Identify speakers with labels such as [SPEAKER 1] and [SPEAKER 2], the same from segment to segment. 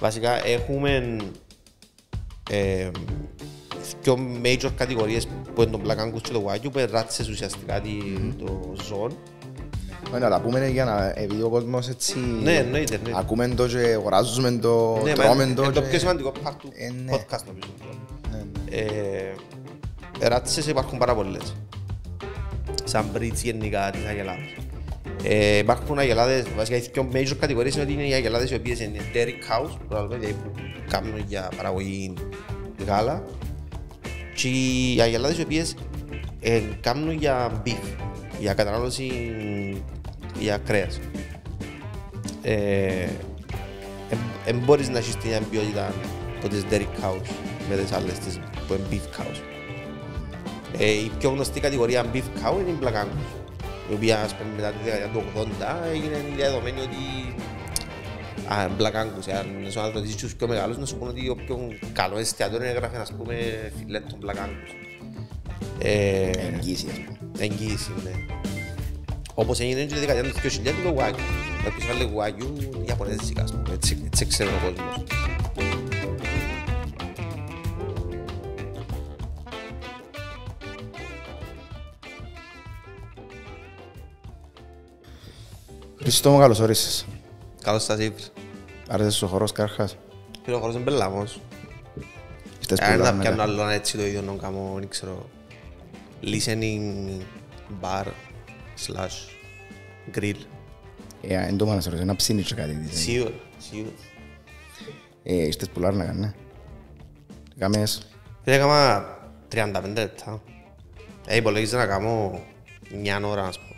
[SPEAKER 1] Βασικά έχουμε ε, δύο major κατηγορίες που είναι το Black Angus και το Wagyu που εράτησες ουσιαστικά το ζών.
[SPEAKER 2] Ναι, αλλά πούμε για να επειδή ο κόσμος έτσι ναι, ναι, ναι. ακούμε το και αγοράζουμε το, ναι, τρώμε το. Είναι το πιο σημαντικό
[SPEAKER 1] part του ε, ναι. podcast νομίζω.
[SPEAKER 2] Ναι, ναι.
[SPEAKER 1] εράτησες υπάρχουν πάρα πολλές. Σαν μπρίτς γενικά της ε, υπάρχουν αγελάδες, βασικά οι πιο major κατηγορίες είναι ότι είναι οι αγελάδες οι οποίες είναι dairy cows, δηλαδή που κάνουν για παραγωγή γάλα και οι αγελάδες οι οποίες ε, κάνουν για beef, για κατανάλωση για κρέας. Ε, ε, μπορείς να έχεις την ποιότητα από τις dairy cows με τις άλλες τις, που είναι beef cows. Ε, η πιο γνωστή κατηγορία beef cow είναι η black angus η οποία ας πούμε, μετά τη δεκαετία του 80 έγινε διαδεδομένη ότι αν μπλακάγκους, αν είσαι ο άνθρωπος της πιο μεγάλος, να σου πούνε ότι πιο καλό εστιατόριο γράφει ας πούμε, φιλέτ των μπλακάγκους. Ε, εγγύηση, ας πούμε. Εγγύηση, ναι. Όπως έγινε και τη δεκαετία του 2000 το Wagyu. Κάποιος βάλε Wagyu Ιαπωνέζικα, ας πούμε, έτσι, έτσι ο κόσμος.
[SPEAKER 2] Χριστό μου καλώς ορίσεις. Καλώς σας ήρθα. Άρεσες ο χορός καρχάς.
[SPEAKER 1] Φίλε, ο χορός είναι πελάμος.
[SPEAKER 2] Αν θα πιάνω
[SPEAKER 1] άλλο έτσι το ίδιο κάνω, δεν ξέρω. Listening bar slash grill.
[SPEAKER 2] Ε, δεν το μάνας, σε ρωτήσω, να ψήνεις και κάτι. Ε. Σίγουρα, σίγουρα. Ε, είστε σπουλάρ να κάνεις, ναι. Κάμες.
[SPEAKER 1] Φίλε, έκανα 35 λεπτά. Ε, υπολογίζω να κάνω μια ώρα, ας πούμε.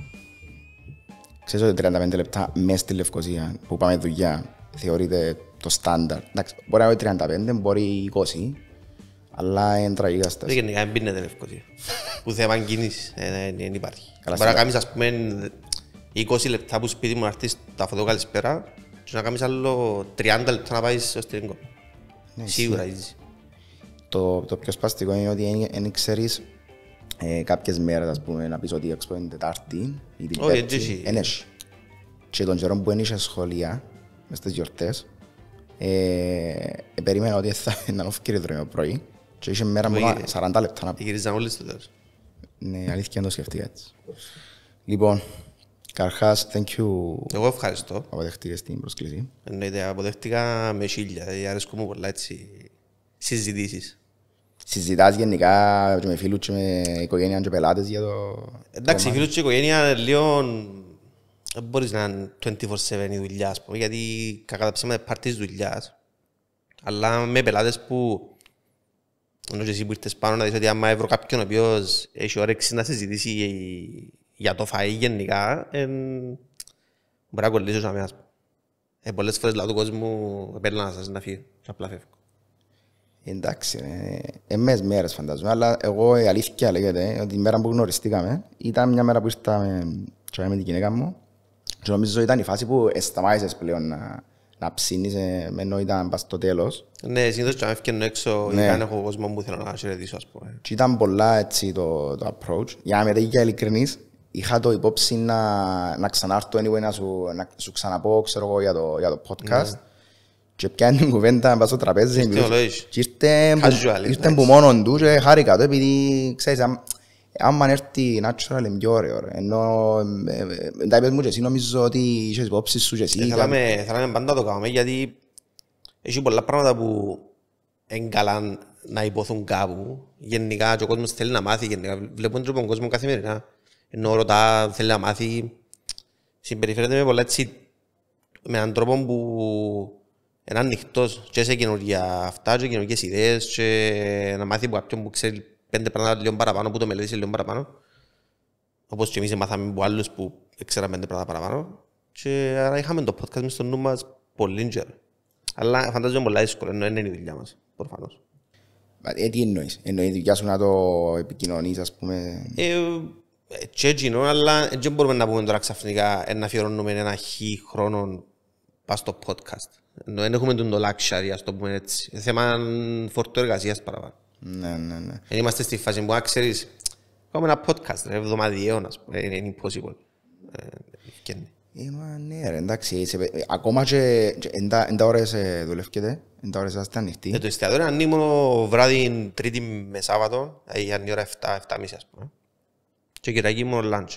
[SPEAKER 2] Ξέρεις ότι 35 λεπτά μέσα στη Λευκοσία που πάμε δουλειά θεωρείται το στάνταρ. Εντάξει, μπορεί να είναι 35, μπορεί 20, αλλά είναι στάση. Δεν
[SPEAKER 1] Γενικά δεν πίνεται Λευκοσία. που θέμα κινήσεις ε, ναι, ναι, δεν υπάρχει. Μπορεί να κάνεις ας πούμε 20 λεπτά που σπίτι μου να έρθεις τα φωτό καλησπέρα και να κάνεις άλλο 30 λεπτά να πάεις ως την ναι, Σίγουρα
[SPEAKER 2] έτσι. Το, το πιο σπαστικό είναι ότι δεν ξέρεις ε, κάποιες μέρες ας πούμε να πεις ότι έξω την Τετάρτη ή την Πέμπτη. Εν έχει. Ε, ναι, και τον καιρό που δεν είχε σχολεία, μες στις γιορτές, ε, ε, περίμενα ότι θα ήταν ο κύριε πρωί και είχε μέρα μόνο
[SPEAKER 1] 40 λεπτά να πω. Γυρίζαν όλοι στο τέλος.
[SPEAKER 2] Ναι, αλήθεια να το σκεφτεί, έτσι. Λοιπόν, Καρχάς, thank you. Εγώ ευχαριστώ. Αποδεχτήκες την προσκλήση.
[SPEAKER 1] Εννοείται, αποδέχτηκα με χίλια. Ε, αρέσκω μου πολλά έτσι
[SPEAKER 2] συζητήσεις. Συζητάς γενικά και με φίλους και με οικογένεια και πελάτες για το... Εντάξει, φίλους
[SPEAKER 1] και οικογένεια λίγο... Δεν μπορείς να είναι 24-7 η δουλειά, ας πούμε, γιατί κακά τα ψήματα είναι της δουλειάς. Αλλά με πελάτες που... Ενώ και εσύ που ήρθες πάνω να δεις ότι άμα έβρω κάποιον ο οποίος έχει όρεξη να συζητήσει για το φαΐ γενικά, εν... μπορεί να κολλήσω σε αμένα. Ε, πολλές φορές λάδω του κόσμου επέλα να σας να φύγει, απλά φεύγω.
[SPEAKER 2] Εντάξει, εμείς ε, μέρες φαντάζομαι, αλλά εγώ η αλήθεια λέγεται ε, ότι η μέρα που γνωριστήκαμε ήταν μια μέρα που ήρθαμε και με την γυναίκα μου και νομίζω ήταν η φάση που σταμάτησες πλέον να, να ψήνεις ε, ενώ ήταν πας στο τέλος.
[SPEAKER 1] Ναι, συνήθως και αν έφτιανε έξω ναι. ήταν έχω κόσμο που θέλω να χαιρετήσω ας
[SPEAKER 2] πούμε. Και ήταν πολλά έτσι το, το approach. Για να μετέχει και ειλικρινής, είχα το υπόψη να, να ξανάρθω anyway να σου, να σου ξαναπώ ξέρω εγώ για το, για το podcast. Ναι και πιάνε την κουβέντα μέσα στο τραπέζι και ήρθε που μόνον του και χάρηκα το επειδή ξέρεις άμα έρθει natural είναι πιο ωραίο ενώ ε, ε, ε, τα είπες μου και εσύ νομίζω ότι είχες υπόψη σου και εσύ Θέλαμε
[SPEAKER 1] πάντα το κάνουμε γιατί έχει πολλά πράγματα που είναι καλά να υποθούν κάπου γενικά και ο κόσμος θέλει να μάθει γενικά βλέπουν τον κόσμο καθημερινά ενώ ρωτά θέλει να μάθει συμπεριφέρεται με πολλά έτσι με έναν τρόπο που είναι ανοιχτό και σε καινούργια αυτά, και καινούργιες ιδέες, και να μάθει από κάποιον που ξέρει πέντε πράγματα λίγο παραπάνω, που το μελέτησε λίγο παραπάνω. Όπως και εμείς μάθαμε από άλλους που ξέραν πέντε πράγματα παραπάνω. Και άρα είχαμε το podcast στο νου μας πολύ γερ. Αλλά φαντάζομαι πολύ δύσκολο, ενώ είναι η δουλειά μας,
[SPEAKER 2] προφανώς. Ε, τι εννοείς, εννοείς η δουλειά σου να το επικοινωνείς, ας πούμε. Ε,
[SPEAKER 1] ε, και εκείνο, αλλά δεν μπορούμε να πούμε τώρα ξαφνικά ε, να αφιερώνουμε ένα χι χρόνο πας στο podcast. Δεν έχουμε τον το luxury, ας το πούμε έτσι. Είναι θέμα φορτό εργασίας παραπάνω.
[SPEAKER 2] Ναι, ναι, ναι.
[SPEAKER 1] Εν είμαστε στη φάση που, αν κάνουμε ένα podcast, ρε, εβδομαδιαίο, ας πούμε, είναι impossible. Ε, ναι.
[SPEAKER 2] Είμα, ναι, ρε, εντάξει, ε, ακόμα και εν τα ώρες ε, δουλεύκετε, εν τα ώρες είστε ανοιχτοί. Ε, το εστιατόριο
[SPEAKER 1] είναι μόνο βράδυ τρίτη με Σάββατο, η ώρα 7, 7.30 ας πούμε. Και Κυριακής μόνο lunch.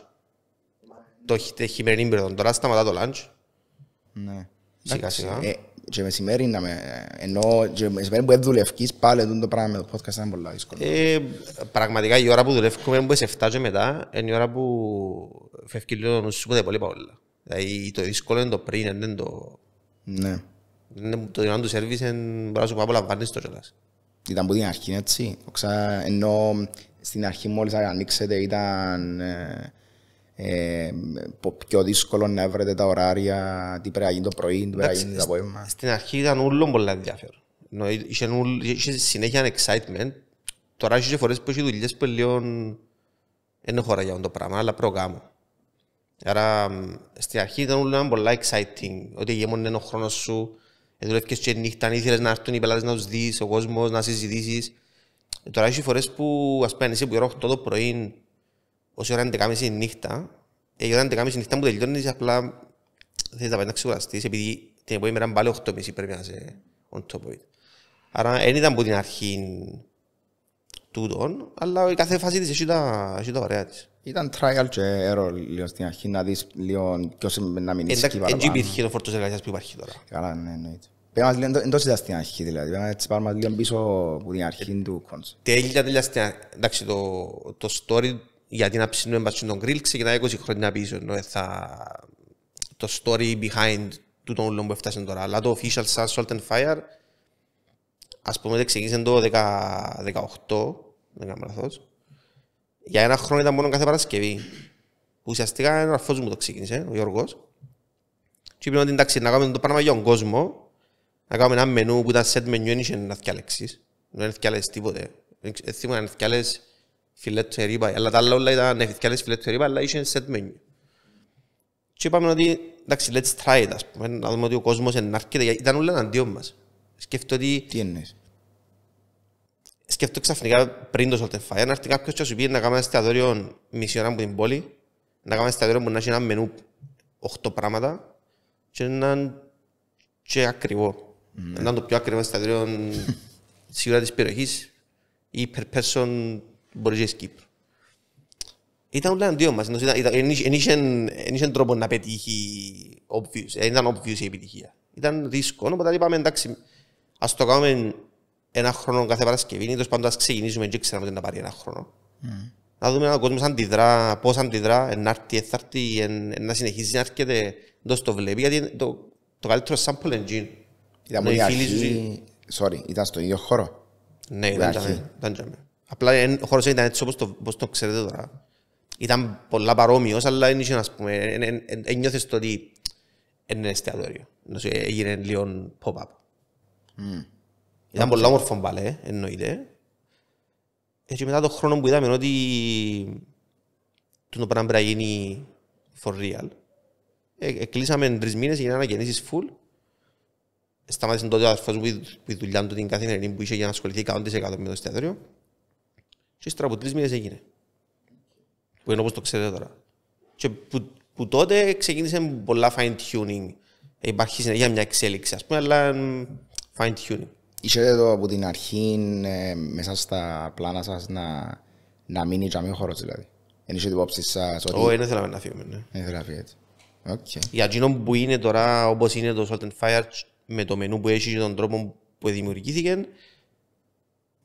[SPEAKER 1] Το χειμερινή περίοδο, τώρα σταματά το lunch.
[SPEAKER 2] Ναι. Σιγά σιγά. Ε, και μεσημέρι να με... Ενώ και μεσημέρι που δουλευκείς πάλι το πράγμα με το podcast είναι πολύ δύσκολο.
[SPEAKER 1] Ε, πραγματικά η ώρα που δουλεύουμε που σε 7 και μετά είναι η ώρα που φεύγει λίγο νους σου δεν πολύ πολλά. Δηλαδή το δύσκολο είναι το πριν, δεν το... Ναι. Είναι το δυνατό του σερβίς μπορεί να σου πω απολαμβάνεις το κιόλας.
[SPEAKER 2] Ήταν που την αρχή έτσι. Ενώ στην αρχή μόλις ανοίξετε ήταν... Ε, ε, πιο δύσκολο να βρείτε τα ωράρια, τι πρέπει να γίνει το πρωί, τι πρέπει να γίνει το απόγευμα. Στην
[SPEAKER 1] αρχή ήταν όλο πολύ ενδιαφέρον. Είχε συνέχεια excitement. Τώρα είχε φορές που είχε δουλειές που λίγο δεν χώρα για αυτό το πράγμα, αλλά προγράμμα. Άρα στην αρχή ήταν όλο πολύ exciting. Ότι γέμονε ο χρόνος σου, δουλεύκες και νύχτα, ήθελες να έρθουν οι πελάτες να τους δεις, ο κόσμος, να συζητήσεις. Ε, τώρα είχε φορές που, ας πούμε, εσύ που γύρω το πρωί όση ώρα είναι 11.30 νύχτα, η ώρα είναι 11.30 νύχτα που τελειώνεις απλά θέλεις να πάει να ξεκουραστείς επειδή την επόμενη μέρα πάλι 8.30 πρέπει να είσαι on top of it. Άρα δεν ήταν από την αρχή τούτον, αλλά η κάθε φάση της έχει τα, τα ωραία
[SPEAKER 2] της. Ήταν trial και error λίγο στην αρχή, να δεις λίγο ποιος να μην είσαι εκεί παραπάνω. Έτσι υπήρχε
[SPEAKER 1] το φόρτος εργασίας που υπάρχει τώρα.
[SPEAKER 2] Καλά, ναι, εννοείται. Πρέπει μας εντός ήταν στην αρχή, δηλαδή. Πρέπει έτσι πάρουμε λίγο πίσω από την αρχή ε, του κόνσεπτ.
[SPEAKER 1] Τέλεια, τέλεια στην αρχή. Εντάξει, το, το story γιατί να ψήνουμε μπατσούν τον γκριλ ξεκινάει 20 χρόνια πίσω ενώ θα... το story behind του τον που έφτασε τώρα αλλά το official σαν Salt and Fire ας πούμε ξεκίνησε το 2018, δεν κάνω λαθός για ένα χρόνο ήταν μόνο κάθε Παρασκευή ουσιαστικά ένα αρφός μου το ξεκίνησε ο Γιώργος και είπε ότι εντάξει να κάνουμε το πράγμα για τον κόσμο να κάνουμε ένα μενού που ήταν set menu δεν είχε να θυκιαλέξεις δεν θυκιαλέσεις τίποτε δεν θυμούν να φιλέτο ρίπα, αλλά τα άλλα όλα ήταν ευκαιρές φιλέτο ρίπα, αλλά είχε set menu. Και είπαμε ότι, εντάξει, let's try it, ας πούμε, να δούμε ότι ο κόσμος ενάρχεται, ήταν όλα αντίον μας. Σκέφτω ότι... Τι εννοείς. Σκέφτω ξαφνικά πριν το Solten Fire, να έρθει κάποιος και σου πει να κάνουμε ένα εστιατόριο ώρα από την πόλη, να κάνουμε ένα εστιατόριο που να έχει ένα μενού 8 πράγματα και να και ακριβό. Mm. είναι το πιο ακριβό εστιατόριο σίγουρα της περιοχής ή per person Μπορείς και Κύπρο. Ήταν όλα αντίο μας, δεν τρόπο να πετύχει obvious, ε, ήταν obvious η επιτυχία. Ήταν δύσκολο, οπότε είπαμε εντάξει, ας το κάνουμε ένα χρόνο κάθε Παρασκευή, είναι τόσο πάντων ας ξεκινήσουμε και ξέραμε ότι πάρει ένα χρόνο. Mm. Να δούμε αν ο κόσμος αντιδρά, πώς αντιδρά, ενάρτη, εθάρτη, να συνεχίζει να έρχεται, εντός το βλέπει, γιατί το, καλύτερο sample engine. Ήταν, ήταν στο ίδιο χώρο. Ναι, Απλά ο χώρος ήταν έτσι όπως το, όπως το ξέρετε τώρα. Ήταν πολλά παρόμοιος, αλλά δεν ας πούμε, ένιωθες το ότι είναι εστιατόριο. Ε, έγινε λίγο pop-up. Mm. Ήταν πολλά όμορφο μπαλέ, ε, εννοείται. Και μετά το χρόνο που είδαμε ότι το πράγμα πρέπει να γίνει for real. Εκλείσαμε ε, τρεις μήνες, γίνανε ανακαινήσεις full. Σταμάτησε τότε ο αδερφός μου που η δουλειά του την καθημερινή που είχε για να ασχοληθεί 100% με το εστιατόριο. Και ύστερα από τρει μήνε έγινε. Που είναι όπως το ξέρετε τώρα. Και που, που τότε ξεκίνησε με πολλά fine tuning. Υπάρχει συνέχεια μια εξέλιξη, ας πούμε, αλλά fine tuning.
[SPEAKER 2] Είσαι εδώ από την αρχή ε, μέσα στα πλάνα σας να, να μείνει για χώρος δηλαδή. Εν είσαι την υπόψη σας ότι. Όχι, δεν θέλαμε να φύγουμε. Ναι. Ε, δεν θέλαμε να φύγετε. Okay. Για
[SPEAKER 1] εκείνο που είναι τώρα, όπως είναι το Salt and Fire, με το μενού που έχει και τον τρόπο που δημιουργήθηκε,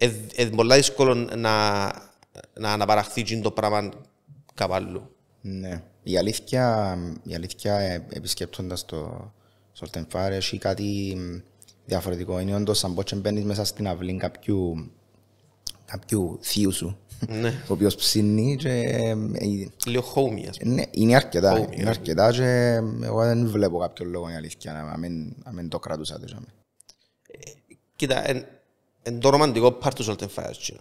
[SPEAKER 1] είναι πολύ δύσκολο να, να αναπαραχθεί το πράγμα
[SPEAKER 2] κάπου Ναι. Η αλήθεια, η αλήθεια ε, επισκέπτοντας το Σορτεμφάρ, έχει κάτι διαφορετικό. Είναι όντως σαν πότσε μπαίνεις μέσα στην αυλή κάποιου, κάποιου θείου σου ναι. ο οποίος ψήνει και... Ε, ε, Λέω homey, ας πούμε. Ναι, είναι αρκετά, είναι ναι. αρκετά και εγώ δεν βλέπω κάποιο λόγο, η αλήθεια, να μην, το κρατούσα.
[SPEAKER 1] Κοίτα, είναι το ρομαντικό πάρτο σε όλη την φάση.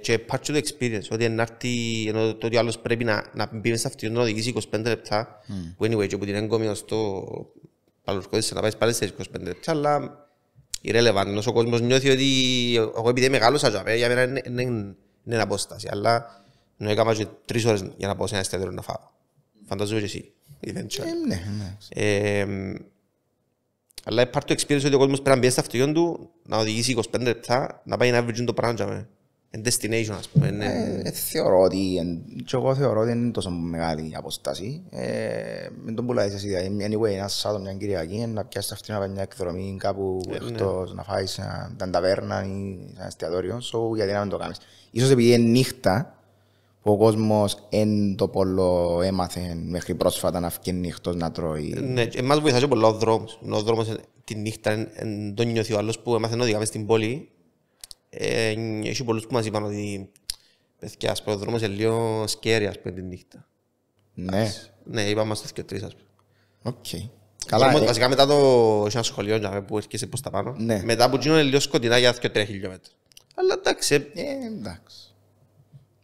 [SPEAKER 1] Και το experience, να έρθει, ενώ το ότι άλλος πρέπει να, να μπει μέσα να οδηγήσει 25 λεπτά, που anyway, την το, να πάει πάλι σε 25 αλλά για μένα είναι, είναι, απόσταση, αλλά ενώ έκανα και τρεις ώρες για να πάω σε ένα εστιατόριο αλλά υπάρχει το experience ότι ο κόσμος πρέπει να μπει στα αυτοκίνητα του, να οδηγήσει
[SPEAKER 2] 25 λεπτά,
[SPEAKER 1] να πάει να average το πράγμα. Είναι destination, ας πούμε.
[SPEAKER 2] Ε, ε, θεωρώ ότι, και εγώ θεωρώ ότι είναι τόσο μεγάλη η αποστάση. Ε, μην τον πουλάεις εσύ, δηλαδή, anyway, ένας Σάββατο μια Κυριακή, να πιάσεις αυτή να πάει μια εκδρομή κάπου ε, ναι. εκτός, ναι. να φάεις μια ε, ταβέρνα ή ένα εστιατόριο, so, γιατί να μην το κάνεις. Ίσως επειδή είναι νύχτα, ο κόσμος εν το πολλό έμαθε μέχρι πρόσφατα να φύγει νύχτα να τρώει. Ναι,
[SPEAKER 1] εμάς βοηθάει πολύ ο δρόμο. Ο δρόμο τη νύχτα το τον νιώθει ο άλλος που έμαθε να οδηγάμε στην πόλη. Ε, έχει πολλούς που μας είπαν ότι ο δρόμος είναι λίγο σκέρι, ας πούμε, τη νύχτα. Ναι. ναι, είπαμε στο 2-3, ας πούμε.
[SPEAKER 2] Οκ. Καλά. Ε. βασικά
[SPEAKER 1] μετά το ένα σχολείο που έρχεσαι προς τα πάνω. Ναι. Μετά που γίνονται λίγο σκοτεινά
[SPEAKER 2] για 2-3 χιλιόμετρα.
[SPEAKER 1] Αλλά εντάξει. Ε, εντάξει.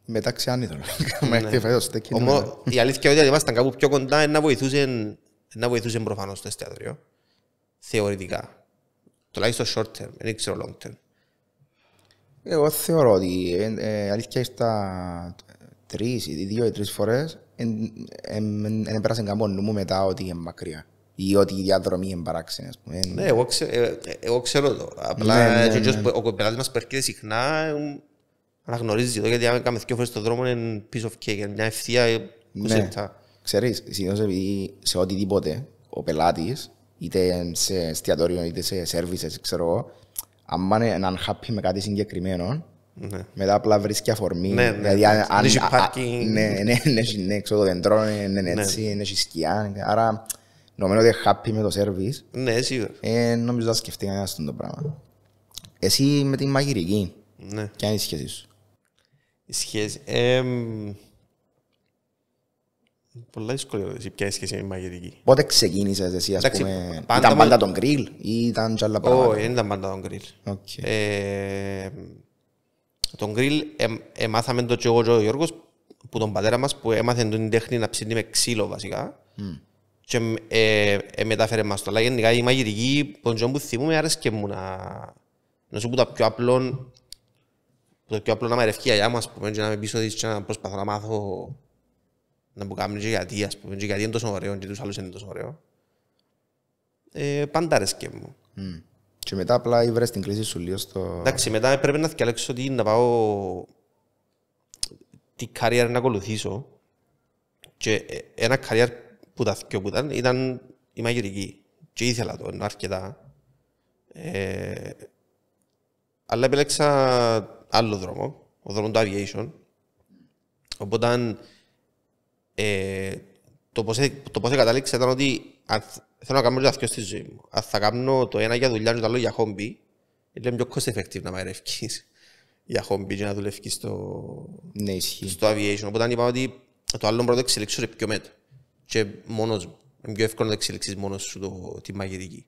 [SPEAKER 2] Μεταξύ άνηθων. Ναι. Όμως
[SPEAKER 1] ναι. η αλήθεια ότι αν ήμασταν κάπου πιο κοντά να βοηθούσε, να βοηθούσε προφανώς το εστιατόριο. Θεωρητικά. Τουλάχιστον short term, δεν ξέρω long term.
[SPEAKER 2] Εγώ θεωρώ ότι ε, ε, αλήθεια στα τρεις ή δύο ή τρεις φορές δεν πέρασε καμπό νου μετά ότι είναι μακριά ή ότι η διαδρομή η νου μετα οτι ειναι μακρια παράξενη. Ας πούμε. Ναι,
[SPEAKER 1] εγώ, ε, ε, ξέρω το. Απλά ναι, ο πελάτης μας περκείται συχνά ε, αναγνωρίζει εδώ γιατί αν κάνουμε δύο φορές στον δρόμο είναι piece of cake, μια ευθεία 20 ναι. λεπτά.
[SPEAKER 2] Ξέρεις, συνήθως επειδή σε οτιδήποτε ο πελάτης, είτε σε εστιατόριο είτε σε services, ξέρω εγώ, αν είναι unhappy με κάτι συγκεκριμένο, ναι. μετά απλά βρίσκει αφορμή. Ναι, ναι. Δηλαδή, αν, αν, ναι, ναι, ναι, ναι, ξέρω το δεντρό, ναι, ναι, έτσι, ναι, σκιά. Άρα, νομίζω ότι είναι happy με το service. Ναι, σίγουρα. Ε, νομίζω θα σκεφτεί κανένας αυτό το πράγμα. Εσύ με την μαγειρική, ναι. ποια είναι η σχέση σου
[SPEAKER 1] σχέση. Ε, πολλά δύσκολα ποια σχέση είναι η μαγειρική.
[SPEAKER 2] Πότε ξεκίνησες εσύ, ας πούμε, πάντα ήταν πάντα τον γκριλ ή ήταν και άλλα πράγματα. Όχι, δεν ήταν πάντα τον γκριλ. Okay.
[SPEAKER 1] Ε, τον γκριλ ε, ε, μάθαμε το και εγώ και ο Γιώργος που τον πατέρα μας που έμαθε την τέχνη να ψήνει με ξύλο βασικά. Mm. Και ε, ε, μετάφερε μας το. Αλλά γενικά η μαγειρική, τον που θυμούμε, άρεσε και μου να, να σου πω τα πιο απλό το πιο απλό να με ρευκεί η αγιά μου, ας πούμε, και να με πίσω της και να προσπαθώ να μάθω να μου κάνουν και γιατί, ας πούμε, και γιατί είναι τόσο ωραίο και τους άλλους είναι τόσο ωραίο.
[SPEAKER 2] Ε, πάντα αρέσκε μου. Mm. Και μετά απλά ήβρες την κλίση σου λίγο στο... Εντάξει,
[SPEAKER 1] μετά πρέπει να θυκαλέξω ότι να πάω... τι καριέρα να ακολουθήσω. Και ε, ένα καριέρα που τα θυκιο που ήταν, ήταν η μαγειρική. Και ήθελα το, αρκετά. Ε, αλλά επιλέξα άλλο δρόμο, ο δρόμος του aviation. Οπότε ε, το πώς το ήταν ότι αν, θέλω να κάνω λίγο αυτιό στη ζωή μου. Αν θα κάνω το ένα για δουλειά και το άλλο για χόμπι, είναι πιο cost effective να μαϊρεύεις για χόμπι και να δουλεύεις στο, ναι, στο aviation. Οπότε είπα ότι το άλλο πρώτο εξελίξω πιο μέτρο. Και μόνος μου. Είναι πιο εύκολο να εξελίξει μόνος σου το, τη μαγειρική.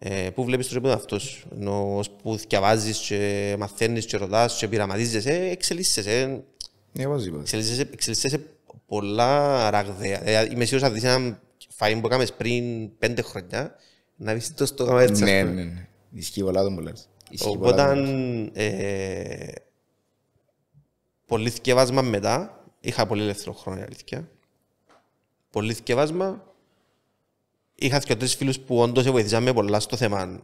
[SPEAKER 1] Ε, πού βλέπεις τον εαυτό σου, ενώ που διαβάζει, και μαθαίνει, το εαυτο πολλά ραγδαία. Ε, είμαι ενω που διαβαζεις και μαθαίνεις και ρωτάς και πειραματίζεσαι, ε, εξελίσσεσαι. Ε. Ναι, εξελίσσεσαι, εξελίσσεσαι πολλά ραγδαία. ε είμαι σίγουρος αν δεις ένα φαΐν που εκαμε πριν πέντε χρόνια, να βρει το στόμα έτσι. Ναι, ναι,
[SPEAKER 2] ναι. Ισχύει πολλά το πολλές. Οπότε,
[SPEAKER 1] ε, πολύ θκευάσμα μετά, είχα πολύ ελεύθερο χρόνο, αλήθεια. Πολύ θκευάσμα Είχα και τρεις φίλους που όντως βοηθήσαμε πολλά στο θέμα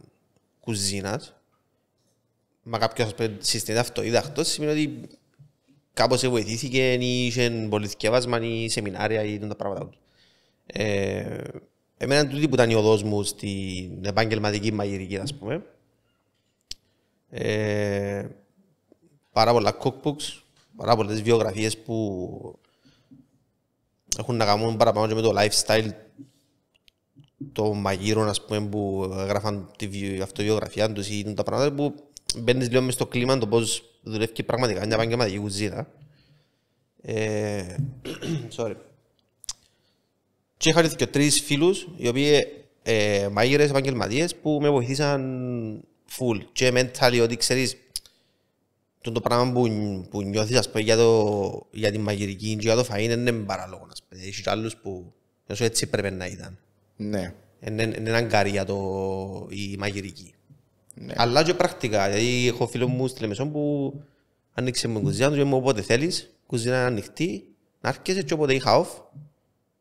[SPEAKER 1] κουζίνας. Μα κάποιος συστήνεται αυτοδίδακτος, σημαίνει ότι κάπως βοηθήθηκε ή είχε πολυθηκεύασμα ή σεμινάρια ή τα πράγματα. Ε, εμένα τούτη που ήταν η οδός μου στην επαγγελματική μαγειρική, ας πούμε. Ε, πάρα πολλά cookbooks, πάρα πολλές βιογραφίες που έχουν να κάνουν παραπάνω και με το lifestyle το μαγείρο πούμε, που έγραφαν τη αυτοβιογραφία τους ή τα πράγματα που μπαίνεις λίγο μες στο κλίμα το πώς δουλεύει και πραγματικά μια επαγγελματική κουζίνα. Ε, sorry. Και είχα και τρεις φίλους οι οποίοι ε, μαγείρες επαγγελματίες που με βοηθήσαν full και mentally ότι ξέρεις το πράγμα που, που νιώθεις για, το, για τη μαγειρική και για το φαΐν είναι παράλογο. Έχει άλλους που έτσι πρέπει να ήταν. Ναι. Είναι αγκάρια το, η μαγειρική. Ναι. Αλλά και πρακτικά. Δηλαδή, έχω φίλο μου στη Λεμεσόν που άνοιξε μου κουζίνα του και μου όποτε θέλεις, κουζίνα είναι ανοιχτή, να έρχεσαι και όποτε είχα off.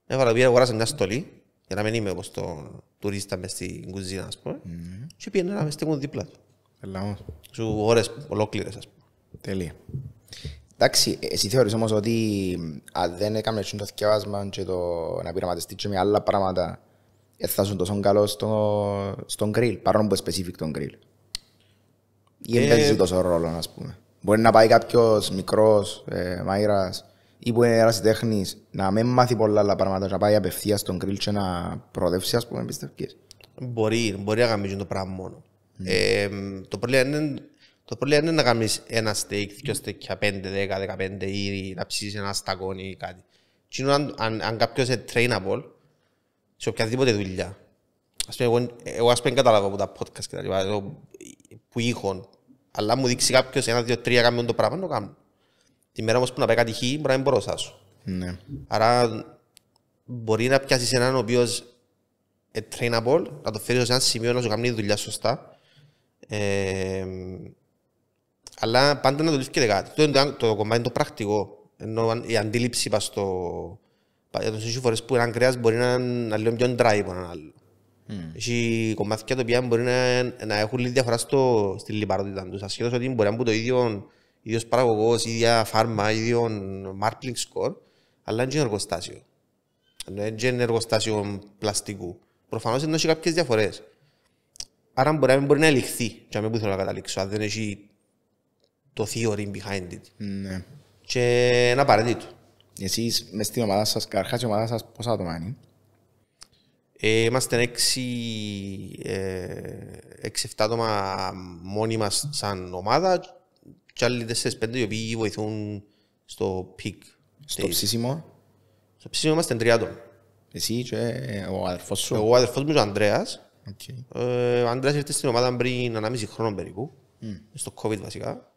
[SPEAKER 1] Έβαλα πήγα αγοράσα μια στολή, για να μην είμαι όπως το τουρίστα μες στην κουζίνα, ας πούμε. Mm. Και πήγαινα να μες στέκουν δίπλα του. Ελάμος. Σου ώρες ολόκληρες, ας πούμε.
[SPEAKER 2] Τέλεια. Εντάξει, εσύ θεωρείς όμως ότι αν δεν έκαμε το θεκευάσμα και το να πειραματιστεί και με άλλα πράγματα έφτασαν τόσο καλό στο, στον κρυλ, παρόλο που specific τον κρυλ.
[SPEAKER 1] Ή δεν ε, παίζει τόσο ρόλο,
[SPEAKER 2] ας πούμε. Μπορεί να πάει κάποιος μικρός, ε, μαϊρά ή που είναι ερασιτέχνη να μην μάθει πολλά άλλα πράγματα, να πάει απευθείας στον κρυλ και να προοδεύσει, ας πούμε, πιστεύει.
[SPEAKER 1] Μπορεί, μπορεί να κάνει το πράγμα μόνο. Mm. Ε, το πρόβλημα είναι το πρόβλημα είναι να κάνεις ένα steak, δύο στέκια, 5, 10, 15 ή να ψήσεις ένα σταγόνι ή κάτι. αν, αν, αν κάποιος είναι trainable, σε οποιαδήποτε δουλειά. Ας πούμε, εγώ, εγώ ας πούμε καταλάβω από τα podcast και τα λοιπά, εγώ, που ήχον, αλλά μου δείξει κάποιος ένα, δύο, τρία κάνουν το πράγμα, το κάνω. Τη μέρα όμως που να πάει κάτι χει, μπορεί να μην μπορώ να σου. Ναι. Άρα μπορεί να πιάσεις έναν ο οποίος ε, trainable, να το φέρεις σε ένα σημείο να σου κάνει τη δουλειά σωστά. Ε, αλλά πάντα να δουλεύει και κάτι. Το, το, το κομμάτι είναι το πρακτικό. Ενώ η αντίληψη είπα στο, έχει φορές που έναν κρέας μπορεί να είναι λίγο πιο dry από έναν άλλο. Έχει κομμάτια τα οποία μπορεί να, έχουν λίγη διαφορά στο, στη λιπαρότητα τους. Ασχέτως ότι μπορεί να είναι το ίδιο ίδιος παραγωγός, ίδια φάρμα, ίδιο marketing score, αλλά είναι εργοστάσιο. Δεν είναι εργοστάσιο πλαστικού. Προφανώς είναι έχει κάποιες διαφορές. Άρα μπορεί, μπορεί να ελιχθεί, και αν μην θέλω να καταλήξω, αν δεν έχει το theory behind it. Ναι. Και είναι απαραίτητο.
[SPEAKER 2] Εσείς μες στην ομάδα σας, καταρχάς η ομάδα σας πόσα άτομα είναι.
[SPEAKER 1] Ε, είμαστε 6-7 ε, άτομα μόνοι μας σαν ομάδα και άλλοι 4-5 οι οποίοι βοηθούν στο πικ. Στο ψήσιμο. Στο ψήσιμο είμαστε τρία άτομα. Εσύ και ο αδερφός σου. Εγώ ο αδερφός μου είναι ο Ανδρέας. Okay. Ε, ο Ανδρέας ήρθε στην ομάδα πριν 1,5 χρόνο περίπου. Mm. Στο COVID βασικά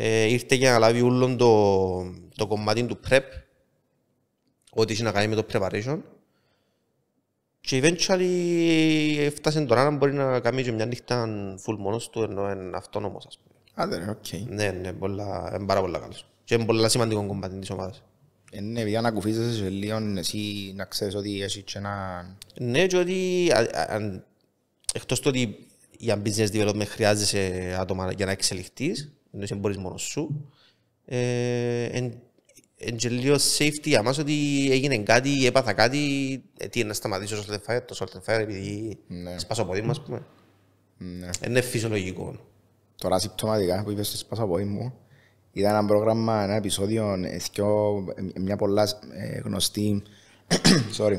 [SPEAKER 1] ε, ήρθε για να λάβει όλο το, το κομμάτι του prep, ό,τι είχε να κάνει με το preparation. Και eventually έφτασε τώρα να μπορεί να κάνει και μια νύχτα full μόνος του, ενώ είναι αυτόνομος ας πούμε. Α, δεν είναι, οκ. Ναι, ναι, πολλά, είναι πάρα πολύ καλός. Και είναι πολύ σημαντικό κομμάτι
[SPEAKER 2] της ομάδας. Ε, ναι, επειδή ανακουφίζεσαι σε λίγο, εσύ να ξέρεις ότι έχει και ένα... Ναι, και ότι εκτός του ότι για business development χρειάζεσαι
[SPEAKER 1] άτομα για να εξελιχθείς, δεν είσαι μπορείς μόνος σου. Είναι safety για μας ότι έγινε κάτι, έπαθα κάτι, ε, τι είναι να σταματήσω το short and fire, το short fire επειδή ναι. σπάσω δίμα, μας, πούμε. Ναι. Ε, είναι φυσιολογικό.
[SPEAKER 2] Τώρα συμπτωματικά που είπες ότι σπάσω από δίμα. ήταν ένα πρόγραμμα, ένα επεισόδιο, ε, μια πολλά γνωστή sorry,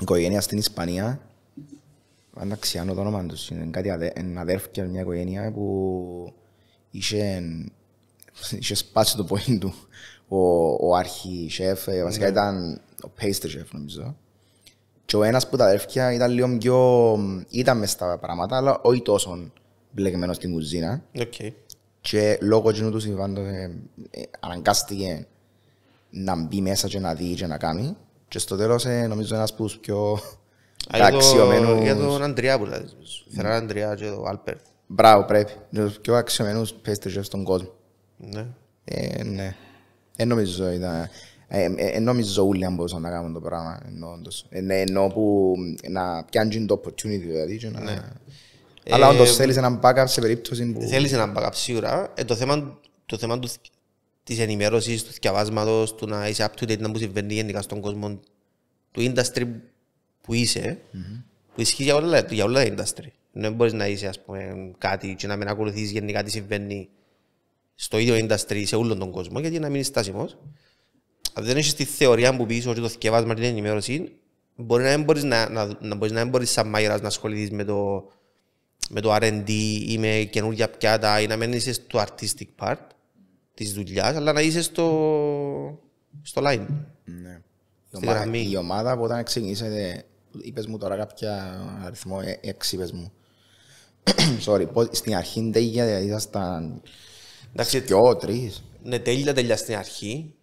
[SPEAKER 2] οικογένεια στην Ισπανία. Αν τα το όνομα τους, είναι κάτι αδε, αδέρφια, μια οικογένεια που είχε, είχε σπάσει το πόιν του ο, ο αρχισεφ, ε, βασικά ναι. ήταν ο pastry chef νομίζω. Και ο ένας που τα αδέρφια ήταν λίγο πιο... ήταν μες στα πράγματα, αλλά όχι τόσο μπλεγμένος στην κουζίνα. Okay. Και λόγω του συμβάντος ε, ε, αναγκάστηκε να μπει μέσα και να δει και να κάνει. Και στο τέλος ε, νομίζω ένας που πιο Αξιωμένο. Για τον
[SPEAKER 1] Αντριά που λέει, Φεράν Αντριά και ο Άλπερτ.
[SPEAKER 2] Μπράβο, πρέπει. Είναι ο πιο αξιομενούς πέστρες στον κόσμο. Ναι. Ε, ναι. Εν νομίζω ήταν... Ε, ε, ε, νομίζω αν μπορούσαν να κάνουν το πράγμα. Ενώ ναι, που να πιάνουν το opportunity δηλαδή και να... Ναι. Αλλά όντως θέλεις έναν backup σε περίπτωση που... Θέλεις έναν
[SPEAKER 1] backup σίγουρα. Ε, το θέμα, το θέμα του, της ενημέρωσης, του θυκιαβάσματος, του να είσαι up to date, να που συμβαίνει γενικά στον κόσμο του industry που είσαι, mm-hmm. που ισχύει για όλα, για όλα τα industry. Δεν ναι, μπορείς να είσαι ας πούμε, κάτι και να μην ακολουθείς γενικά τι συμβαίνει στο ίδιο industry σε όλον τον κόσμο, γιατί να είσαι στάσιμος. Αν δεν έχεις τη θεωρία που πεις ότι το θεκευάσμα την ενημέρωση, μπορεί να μην μπορείς να, να, να, μπορείς να σαν μάγειρας να ασχοληθείς με το, με το RD ή με καινούργια πιάτα ή να μην είσαι στο artistic part της δουλειάς, αλλά να είσαι στο,
[SPEAKER 2] στο line. Ναι. Η ομάδα, η ομάδα που όταν ξεκινήσατε, είπες μου τώρα κάποια αριθμό, ε, έξι είπες μου. Sorry, στην αρχή τέλεια ήσασταν δηλαδή Εντάξει, δυο, τρεις.
[SPEAKER 1] Ναι, τέλεια τέλεια στην αρχή.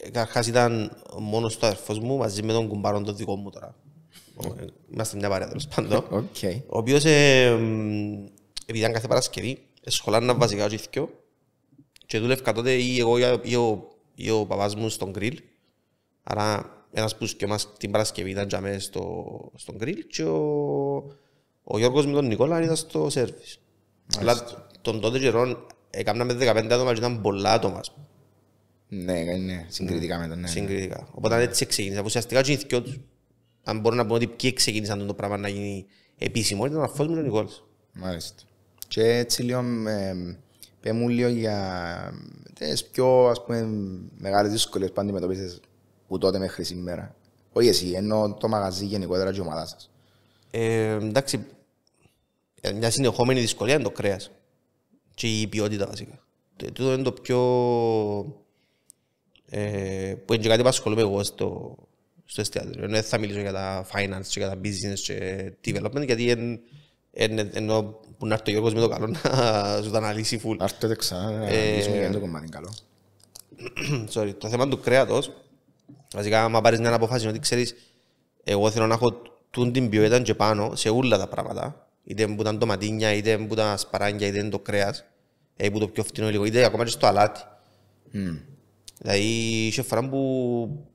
[SPEAKER 1] Ε, καταρχάς ήταν μόνος το αδερφός μου μαζί με τον κουμπάρον τον δικό μου τώρα. Είμαστε μια παρέα τέλος πάντων. Okay. Ο οποίος ε, επειδή ήταν κάθε Παρασκευή, σχολάνα βασικά ο Τζίθκιο και δούλευκα τότε ή εγώ ή ο, ή ο παπάς μου στον Γκριλ. Άρα ένας που και την Παρασκευή ήταν τζαμέ στο, στον Γκριλ και ο, ο Γιώργος με τον Νικόλα ήταν στο σερβι. Αλλά τον τότε καιρό με 15 άτομα και ήταν πολλά άτομα.
[SPEAKER 2] Ναι, ναι, ναι, συγκριτικά με τον ναι. ναι. Συγκριτικά.
[SPEAKER 1] Οπότε έτσι ξεκίνησα. Ουσιαστικά του οι και τους. Αν μπορώ να πω ότι ποιοι ξεκίνησαν το πράγμα να γίνει επίσημο, ήταν ο Αφός με τον Νικόλας.
[SPEAKER 2] Μάλιστα. Και έτσι λίγο, ε, πέ μου λίγο για τι πιο ας πούμε, μεγάλες δύσκολες που αντιμετωπίσεις που τότε μέχρι σήμερα. Όχι εσύ, ενώ το μαγαζί γενικότερα και η ομάδα σας.
[SPEAKER 1] Ε, εντάξει, ε, μια συνεχόμενη δυσκολία είναι το κρέας. Και η ποιότητα βασικά. Ε, τούτο είναι το πιο. Ε, που είναι και κάτι που ασχολούμαι εγώ στο, στο εστιατόριο. Δεν θα μιλήσω για τα finance, και για τα business και development, γιατί εν, εν, εν, ενώ που να έρθει ο Γιώργος με το καλό να σου τα αναλύσει full. Άρτε ξανά, ε, για το κομμάτι καλό. Sorry, το θέμα του κρέατος, βασικά άμα πάρεις μια αποφάση ότι ξέρεις εγώ θέλω να έχω τούν την ποιότητα και πάνω σε όλα τα πράγματα, είτε που ήταν το ματινιά, είτε που ήταν σπαράγγια, είτε το κρέας, είτε που το πιο φθηνό λίγο, είτε ακόμα και στο αλάτι. Mm. Δηλαδή, είχε φορά που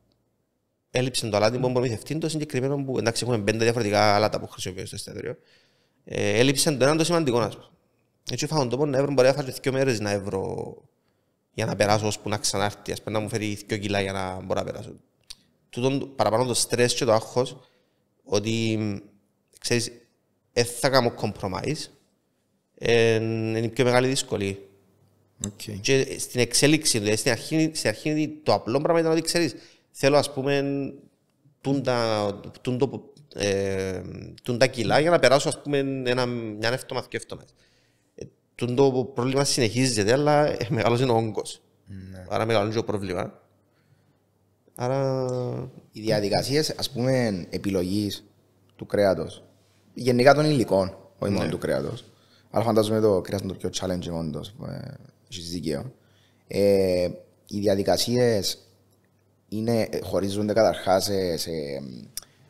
[SPEAKER 1] έλειψε το αλάτι που προμηθευτεί το συγκεκριμένο που εντάξει έχουμε πέντε διαφορετικά αλάτα που χρησιμοποιούμε στο εστιατόριο. Ε, έλειψε το ένα το σημαντικό να πούμε. Έτσι φάγω το πόνο έβρω, μπορεί να φάει δύο μέρες να εύρω για να περάσω ώσπου να ξανάρθει, ας πούμε να μου φέρει δύο κιλά για να μπορώ να περάσω. Τούτον παραπάνω το στρες και το άγχος, ότι ξέρεις, δεν θα κάνω compromise, ε, είναι η πιο μεγάλη δύσκολη. Okay. Και στην εξέλιξη, δηλαδή στην αρχή, στην αρχή το απλό πράγμα ήταν ότι ξέρεις, θέλω ας πούμε τούντα, τούντο, ε, κιλά για να περάσω ας πούμε ένα, μια εύτομα και εύτομα. Το πρόβλημα συνεχίζεται, αλλά ε, μεγάλος είναι ο όγκος. Ναι. Άρα μεγαλώνει και ο πρόβλημα. Άρα...
[SPEAKER 2] Οι διαδικασίες ας πούμε επιλογής του κρέατος, γενικά των υλικών, όχι μόνο ναι. του κρέατος, αλλά φαντάζομαι το κρέας είναι το πιο challenging μόνο Ε, οι διαδικασίες χωρίζονται καταρχάς σε, σε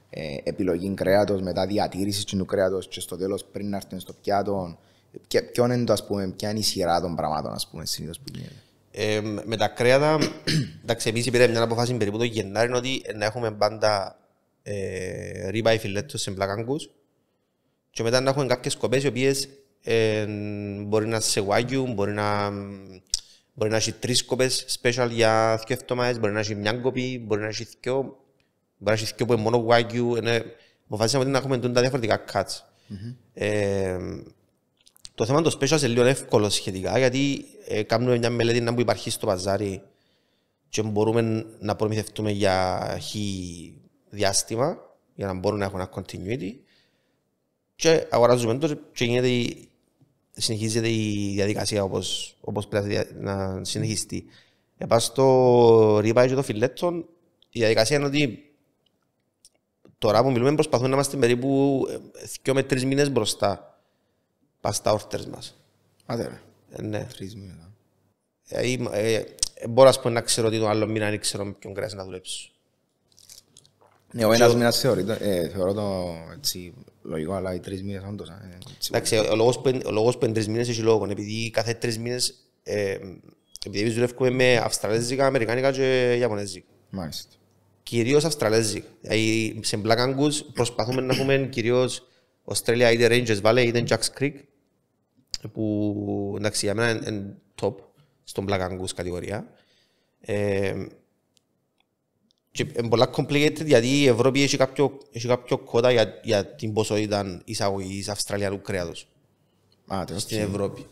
[SPEAKER 2] ε, επιλογή κρέατος, μετά διατήρησης του κρέατος και στο τέλος πριν να έρθουν στο πιάτο. είναι ποια είναι η σειρά των πραγμάτων, ας πούμε, συνήθως που γίνεται.
[SPEAKER 1] Ε, με τα κρέατα, εντάξει, εμείς υπήρχε μια αποφάση περίπου το Γενάρη ότι να έχουμε πάντα ε, ρίπα ή φιλέτος σε μπλακάγκους. Και μετά να έχουμε κάποιες σκοπές, οι οποίες ε, μπορεί να σε wagyu, μπορεί να, μπορεί να έχει τρεις κοπές special για δύο εβδομάδες, μπορεί να έχει μια κοπή, μπορεί να έχει δύο, μπορεί να έχει δύο που είναι μόνο wagyu. Είναι, αποφάσισαμε ότι να έχουμε τα διαφορετικά cuts. Mm-hmm. Ε, το θέμα των specials είναι λίγο εύκολο σχετικά, γιατί ε, κάνουμε μια μελέτη να που υπάρχει στο παζάρι και μπορούμε να προμηθευτούμε για χι διάστημα, για να μπορούμε να έχουμε ένα continuity. Και αγοράζουμε το και γίνεται, συνεχίζεται η διαδικασία όπως, όπως πρέπει να συνεχιστεί. Επά στο ρίπαι και το φιλέτον, η διαδικασία είναι ότι τώρα που μιλούμε προσπαθούμε να είμαστε περίπου 2 ε, με 3 μήνες μπροστά στα όρτερς μας. Άντε ρε. Ε, ναι. Τρεις μήνες. Ε, ε, μπορώ πω να ξέρω τι το άλλο μήνα είναι ξέρω με ποιον κράζει να δουλέψω. Ναι, ο ένας μήνας
[SPEAKER 2] θεωρώ το έτσι λογικό, αλλά οι τρεις μήνες όντως.
[SPEAKER 1] Εντάξει, ο λόγος που είναι τρεις μήνες έχει λόγο, επειδή κάθε τρεις μήνες επειδή εμείς δουλεύουμε με Αυστραλέζικα, Αμερικάνικα και Ιαπωνέζικα. Μάλιστα. Κυρίως Αυστραλέζικα. Δηλαδή σε Black Angus προσπαθούμε να έχουμε κυρίως Australia είτε Rangers Valley είτε Jacks Creek
[SPEAKER 2] που
[SPEAKER 1] εντάξει για μένα είναι top στον Black Angus κατηγορία. Ε, και είναι πολλά complicated γιατί η Ευρώπη έχει κάποιο, έχει κάποιο κότα για, για την ποσότητα εισαγωγής Αυστραλιανού κρέατος Α, στην Ευρώπη.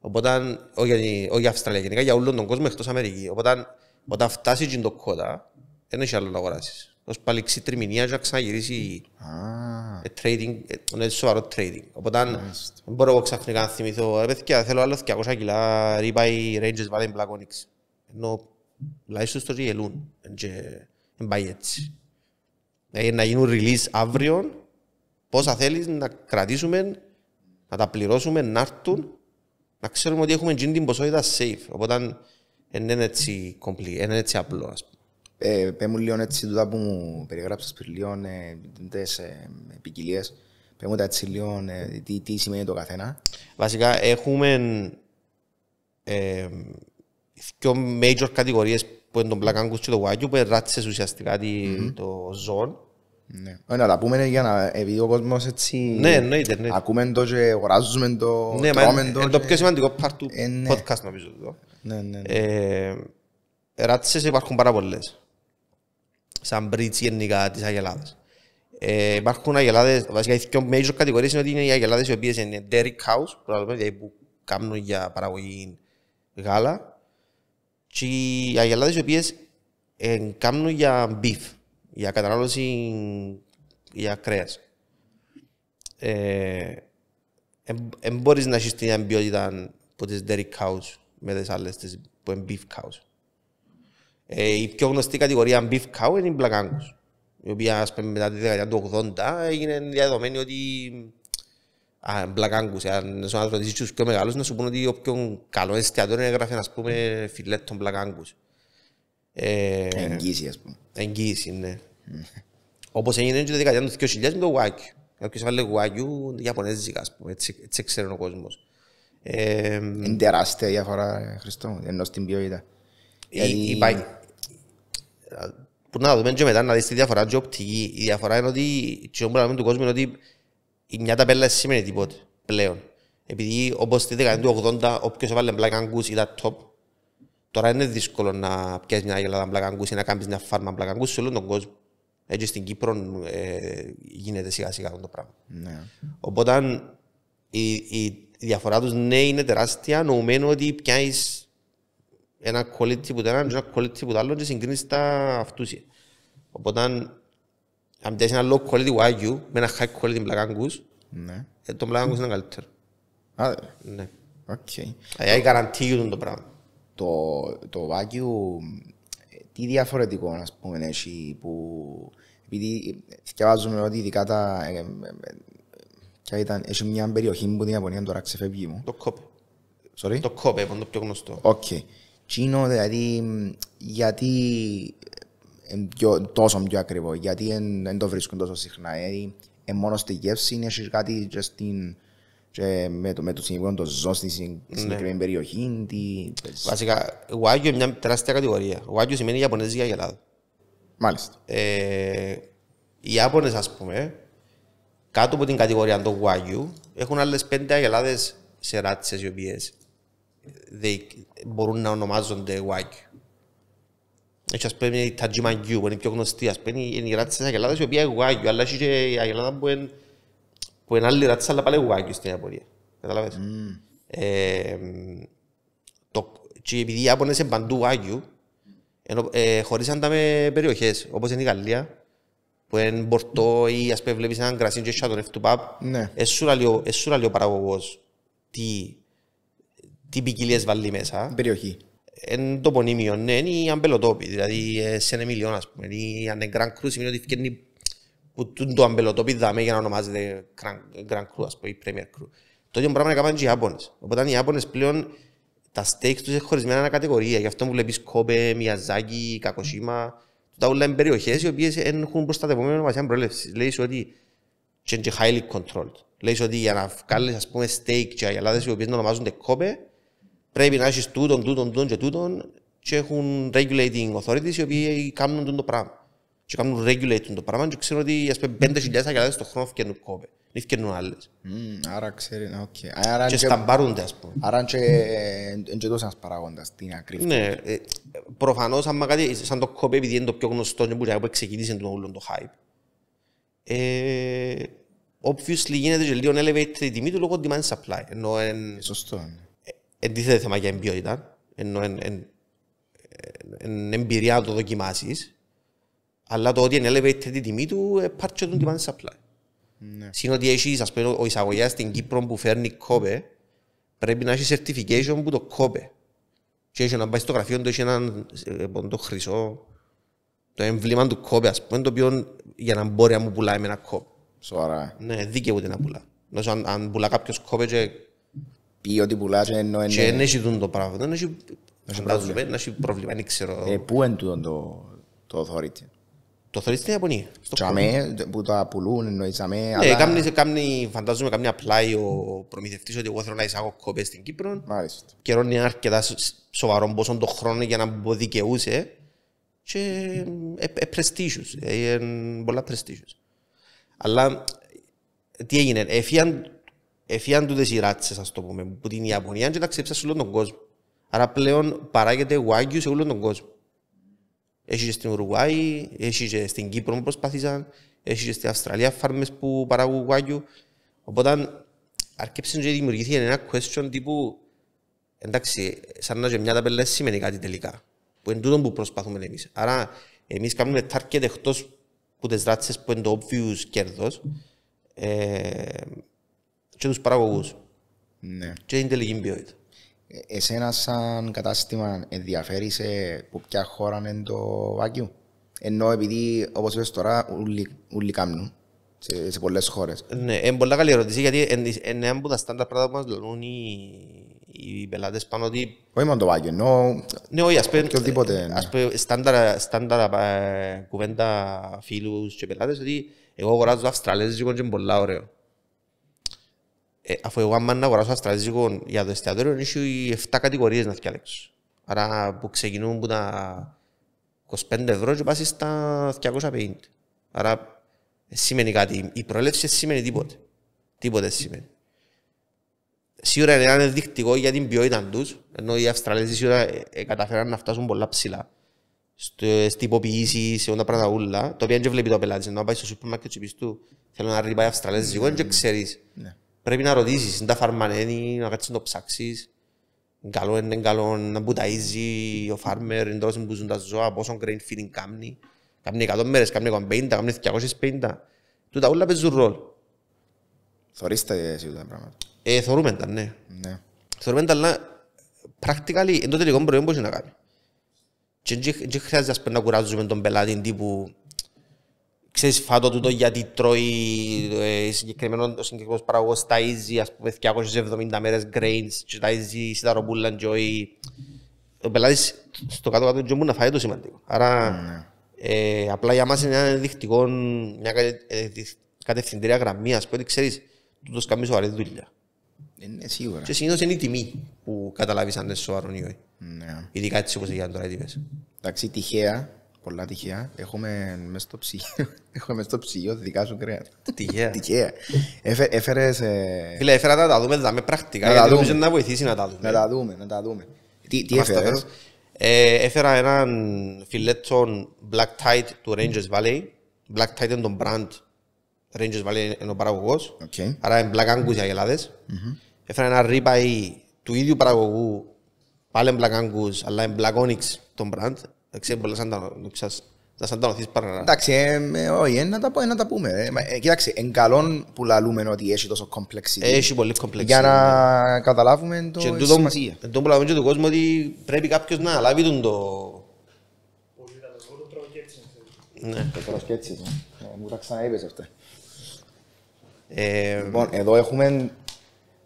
[SPEAKER 1] Οπότε, όχι για Αυστραλία γενικά, για όλον τον κόσμο εκτός Αμερική. Οπότε, όταν φτάσει το κότα, δεν έχει άλλο να αγοράσεις. Ως παλιξή τριμηνία και ξαναγυρίσει ε, trading, ε, ναι, σοβαρό trading. Οπότε nice. μπορώ εγώ ξαφνικά να θυμηθώ, ρε παιδιά θέλω άλλο 200 κιλά, ρίπα οι Rangers βάλε Black Onyx. Ενώ λάζει στους τόσοι γελούν, δεν πάει έτσι. Ε, να γίνουν release αύριο, πόσα θέλεις να κρατήσουμε, να τα πληρώσουμε, να έρθουν, να ξέρουμε ότι έχουμε γίνει την ποσότητα safe. Οπότε είναι έτσι, είναι έτσι απλό,
[SPEAKER 2] ας πούμε. Ε, πέ μου λίγο έτσι τούτα που μου περιγράψει πριν λίγο, ε, τις ε, ποικιλίες. Πέ μου τα έτσι λίγο, ε, τι, τι σημαίνει το καθένα.
[SPEAKER 1] Βασικά έχουμε ε, δύο major κατηγορίες που είναι το Black
[SPEAKER 2] Angus και το Wagyu που ράτσε ουσιαστικα ουσιαστικά mm-hmm. το ζών. Ναι. Ε, να τα πούμε για να επειδή ο κόσμος έτσι ναι, ναι, ναι. ακούμε το και αγοράζουμε το, ναι, τρώμε το. Είναι το πιο
[SPEAKER 1] σημαντικό part του ε, ναι. podcast νομίζω.
[SPEAKER 2] Ναι, ναι, ναι. Ε, ράτσες υπάρχουν
[SPEAKER 1] πάρα πολλές σαν μπρίτς γενικά της αγελάδας. Ε, υπάρχουν αγελάδες, βασικά οι δύο major κατηγορίες είναι ότι είναι οι αγελάδες οι οποίες είναι dairy cows, δηλαδή που κάνουν για παραγωγή γάλα, και οι αγελάδες οι οποίες ε, κάνουν για beef, για κατανάλωση για κρέας. Ε, δεν μπορείς να έχεις την ποιότητα από τις dairy cows με τις άλλες τις, που είναι beef cows. Ε, η πιο γνωστή κατηγορία beef cow είναι η black angus, η οποία ας πούμε, μετά τη δεκαετία του 80 έγινε διαδεδομένη ότι Α, black angus, αν σου ρωτήσεις τους πιο μεγάλους, να σου πούνε ότι ο πιο καλό εστιατόριο έγραφε, ας πούμε, φιλέτ black angus. Ε, εγγύηση, ας πούμε. Εγγύηση, ναι. Όπως έγινε και τη δεκαετία του 2000 με το wagyu. Κάποιος έβαλε wagyu Ιαπωνέζικα, ας πούμε, έτσι, έτσι ξέρει ο κόσμος. Ε, είναι
[SPEAKER 2] τεράστια διαφορά, Χριστό, ενώ στην ποιότητα.
[SPEAKER 1] Που να δούμε και μετά να δεις τη διαφορά και οπτική. Η διαφορά είναι ότι και όμως να του κόσμου είναι ότι η μια ταπέλα σημαίνει τίποτε πλέον. Επειδή όπως στη δεκαετία του 80 όποιος έβαλε μπλακ αγκούς ήταν top. Τώρα είναι δύσκολο να πιάσεις μια γελάδα μπλακ αγκούς ή να κάνεις μια φάρμα μπλακ αγκούς σε όλο τον κόσμο. Έτσι στην Κύπρο ε, γίνεται σιγά σιγά αυτό το πράγμα. Ναι. Οπότε η, η, διαφορά τους ναι είναι τεράστια, νομίζω ότι πιάνεις ένα κολλήτσι που το ένα κολλήτσι που το άλλο και συγκρίνεις τα αυτούς. Οπότε αν πιάσεις ένα low quality wagyu με ένα high quality μπλακάγκους, ναι. Ε, το μπλακάγκους είναι καλύτερο.
[SPEAKER 2] Α, ναι. Οκ. Ε, okay. γαραντή τον το πράγμα. Το, το wagyu, ε, τι διαφορετικό να πούμε έχει που... Επειδή διαβάζουμε ότι ειδικά τα... Και ήταν, έχει μια περιοχή που την Ιαπωνία τώρα ξεφεύγει μου. Το κόπε.
[SPEAKER 1] Sorry? Το κόπε, είναι το πιο γνωστό. Οκ.
[SPEAKER 2] Okay. Τσίνο, δηλαδή, γιατί ε, πιο, τόσο πιο ακριβό, γιατί δεν το βρίσκουν τόσο συχνά. Δηλαδή, ε, μόνο στη γεύση έχει κάτι και, στην, και με το, με το συνήγορο των ζώων ναι. συγκεκριμένη περιοχή. Τι...
[SPEAKER 1] Βασικά, ο Άγιο είναι μια τεράστια κατηγορία. Ο Άγιο σημαίνει Ιαπωνέζη για Ελλάδα. Μάλιστα. Ε, οι Ιάπωνες, ας πούμε, κάτω από την κατηγορία του Wagyu έχουν άλλες πέντε αγελάδε σε ράτσες οι οποίες μπορούν να ονομάζονται Wagyu. Έτσι ας πούμε η g που είναι πιο γνωστή, ας πούμε είναι η ράτσα της Αγελάδας η οποία είναι Wagyu, αλλά έχει και η Αγελάδα που είναι, που είναι άλλη ράτσα αλλά πάλι Wagyu στην Ιαπωνία. Καταλάβες. Mm. Ε, το, και επειδή οι Ιάπωνες είναι παντού WAG, ε, χωρίσαν τα με περιοχές, όπως είναι η Γαλλία, που είναι μπορτό ή ας πούμε βλέπεις έναν κρασί και τον εφτουπάπ, ναι. εσούρα λίγο παραγωγός τι τι ποικιλίες βάλει μέσα. Περιοχή. Εν το πονίμιο, ναι, είναι η αμπελοτόπη. Δηλαδή, ε, σε ένα μιλιόν, ας πούμε. Ή αν είναι Grand Cru, σημαίνει ότι φτιάχνει που το αμπελοτόπη δάμε για να ονομάζεται Grand Cru, ας πούμε, ή Premier Cru. Το ίδιο πράγμα έκαναν και οι Ιάπωνες. Οπότε οι Ιάπωνες πλέον τα steaks τους είναι χωρισμένα ένα κατηγορία. Γι' αυτό βλέπεις Κόμπε, Μιαζάκι, Κακοσίμα. Τα όλα είναι περιοχές οι οποίες έχουν προστατευόμενη ονομασία προέλευση. Λέει ότι είναι highly controlled. Λέει ότι για να βγάλεις, ας πούμε, steak οι Ελλάδε οι οποίες ονομάζονται Κόμπε, πρέπει να έχεις τούτον, τούτον, τούτον και τούτον και έχουν regulating authorities οι οποίοι κάνουν το πράγμα. Και κάνουν regulate το πράγμα και ξέρουν ότι ας πούμε 5.000 αγκαλάδες το
[SPEAKER 2] χρόνο φτιάχνουν κόπε.
[SPEAKER 1] Δεν φτιάχνουν άλλες.
[SPEAKER 2] Άρα ξέρει, οκ. Ε, άρα και σταμπάρονται ας πούμε. Άρα και και τόσο ένας παράγοντας την ακρίβεια. Ναι,
[SPEAKER 1] ε, προφανώς άμα κάτι σαν το κόπε επειδή είναι το πιο γνωστό και που ξεκινήσε το όλο το hype. Ε, obviously γίνεται και λίγο elevate τη τιμή του λόγω demand supply. Σωστό. Ναι εντίθεται θέμα για εμπειρία, ενώ εν, εν, εν, εμπειρία να το δοκιμάσεις, αλλά το ότι είναι elevated η τιμή του, ε, πάρτσε τον demand supply. Ναι. Συν ότι έχεις, ας πούμε, ο εισαγωγέας στην Κύπρο που φέρνει κόπε, πρέπει να έχεις certification που το κόπε. Και έχει να πάει στο γραφείο το έχει έναν ε, το χρυσό, το εμβλήμα του κόπε, ας πούμε, το οποίο για να μπορεί να μου πουλάει με ένα κόπε. Σωρά. Ναι, δίκαιο ούτε να πουλά. Ενώ αν, αν πουλά κάποιος κόπε και
[SPEAKER 2] πει ότι πουλάς ενώ... Και δεν έχει το πράγμα, δεν έχει πρόβλημα, δεν ξέρω. Ε, πού είναι το, το authority. Το authority στην Ιαπωνία. Τσαμέ, που τα πουλούν, εννοήσαμε. Ναι, αλλά... κάμνη,
[SPEAKER 1] κάμνη, φαντάζομαι καμιά απλά ο προμηθευτής ότι εγώ θέλω να εισάγω κόπες στην Κύπρο. Μάλιστα. Καιρώνει αρκετά σοβαρό πόσο το χρόνο για να δικαιούσε και Είναι ε, prestigious, Είναι πολλά prestigious. Αλλά τι έγινε, έφυγαν Εφιάν τούτες οι ράτσες, ας το πούμε, που την Ιαπωνία και τα ξέψα σε όλο τον κόσμο. Άρα πλέον παράγεται Wagyu σε όλο τον κόσμο. Έχει και στην Ουρουάη, έχει και στην Κύπρο που προσπαθήσαν, έχει και στην Αυστραλία φάρμες που παράγουν Wagyu. Οπότε αρκέψε και δημιουργήθηκε ένα question τύπου εντάξει, σαν να τα ταπελές σημαίνει κάτι τελικά. Που είναι τούτο που προσπαθούμε εμείς. Άρα εμείς κάνουμε target εκτός που τις ράτσες που είναι το obvious κέρδος.
[SPEAKER 2] Ε, και τους παραγωγούς ναι. και την τελική ποιότητα. Ε, εσένα σαν κατάστημα ενδιαφέρει σε που ποια χώρα είναι το βάκιο. Ενώ επειδή όπως είπες τώρα ούλοι κάνουν σε, σε πολλές χώρες.
[SPEAKER 1] Ναι, είναι πολύ καλή ερώτηση γιατί είναι ένα από τα στάνταρ πράγματα που μας λένε οι, οι πελάτες πάνω ότι...
[SPEAKER 2] Όχι μόνο το βάκιο, ενώ... Ναι, όχι, ας πούμε, ναι. ας πούμε στάνταρ,
[SPEAKER 1] στάνταρ ε, κουβέντα φίλους και πελάτες ότι εγώ αγοράζω Αυστραλέζικο και είναι πολύ ωραίο. Ε, αφού εγώ άμα να αγοράσω αστραζίκο για το εστιατόριο, οι 7 κατηγορίες να φτιάξω. Άρα που ξεκινούν από τα 25 ευρώ και πάσεις στα 250. Άρα σημαίνει κάτι. Η προέλευση σημαίνει τίποτε. Τίποτε σημαίνει. Σίγουρα είναι ένα ενδεικτικό για την ποιότητα τους, ενώ οι Αυστραλέζοι σίγουρα ε, καταφέραν να φτάσουν πολλά ψηλά. στην υποποιήση, σε όλα τα πράγματα όλα, το οποίο δεν βλέπει το πελάτη. Ενώ πάει στο σούπερ μάρκετ του θέλω να ρίξει πάει Αυστραλέζικο, δεν ναι, ναι, ναι. ξέρεις πρέπει να ρωτήσεις, είναι τα φαρμανένη, να κάτσεις να το ψάξεις. Είναι καλό, είναι καλό, να μπουταίζει ο φάρμερ, είναι τρόσιμο που ζουν τα ζώα, πόσο grain feeding κάνει. Κάνει 100 μέρες, κάνει 150, κάνει 250. Τούτα όλα παίζουν ρόλο. Θωρείστε εσύ τα πράγματα. Ε, τα, ναι. ναι. Θωρούμε τα, αλλά πρακτικά εν το τελικό προϊόν έχει να κάνει. Και δεν χρειάζεται να κουράζουμε τον πελάτη τύπου ξέρεις φάτο τούτο γιατί τρώει ε, συγκεκριμένο, ο συγκεκριμένος παραγωγός ταΐζει ας πούμε 270 μέρες grains και ταΐζει σιταροπούλα και όχι ο πελάτης στο κάτω-κάτω του μου να φάει το σημαντικό. Άρα ναι. ε, απλά για μας είναι ένα ενδεικτικό, μια ε, κατευθυντήρια γραμμή ας πούμε ότι ξέρεις τούτος κάνει σοβαρή δουλειά. Είναι σίγουρα. Και συνήθως είναι η τιμή
[SPEAKER 2] που καταλάβεις αν είναι σοβαρό ή όχι. Ναι. Ειδικά έτσι όπως έγιναν τώρα οι τιμές. Εντάξει, τυχαία πολλά τυχαία. Έχουμε μέσα στο ψυγείο, έχουμε μες στο ψυγείο δικά σου κρέα. Τυχαία. τυχαία. Έφερε σε... Φίλε,
[SPEAKER 1] έφερα να τα δούμε, τα με πρακτικά, να τα δούμε. να
[SPEAKER 2] βοηθήσει να τα δούμε. Να τα δούμε, να τα δούμε.
[SPEAKER 1] Τι, τι έφερες. Ε, έφερα έναν φιλέτσο Black Tide του Rangers Valley. Black Tide είναι τον brand. Rangers Valley είναι ο παραγωγός. Okay. Άρα είναι Black Angus για γελάδες. mm Mm-hmm. Έφερα ένα ρίπαι του ίδιου παραγωγού, πάλι Black Angus, αλλά είναι Black Onyx τον brand. Εντάξει, πολλά σαν τα να σαν τα νοθείς παρά. Εντάξει, ε, όχι,
[SPEAKER 2] ε, να τα, πω, ε, να τα πούμε. Ε, κοίταξε, εν καλόν που λαλούμε ότι έχει τόσο complexity. Έχει πολύ complexity. Για να ναι. καταλάβουμε το και τούτο, σημασία.
[SPEAKER 1] Εν τω που λαλούμε και τον κόσμο ότι πρέπει κάποιος να λάβει τον το...
[SPEAKER 2] Ναι. Το προσκέτσι. Ναι. Μου τα ξαναείπες αυτά. Λοιπόν, εδώ έχουμε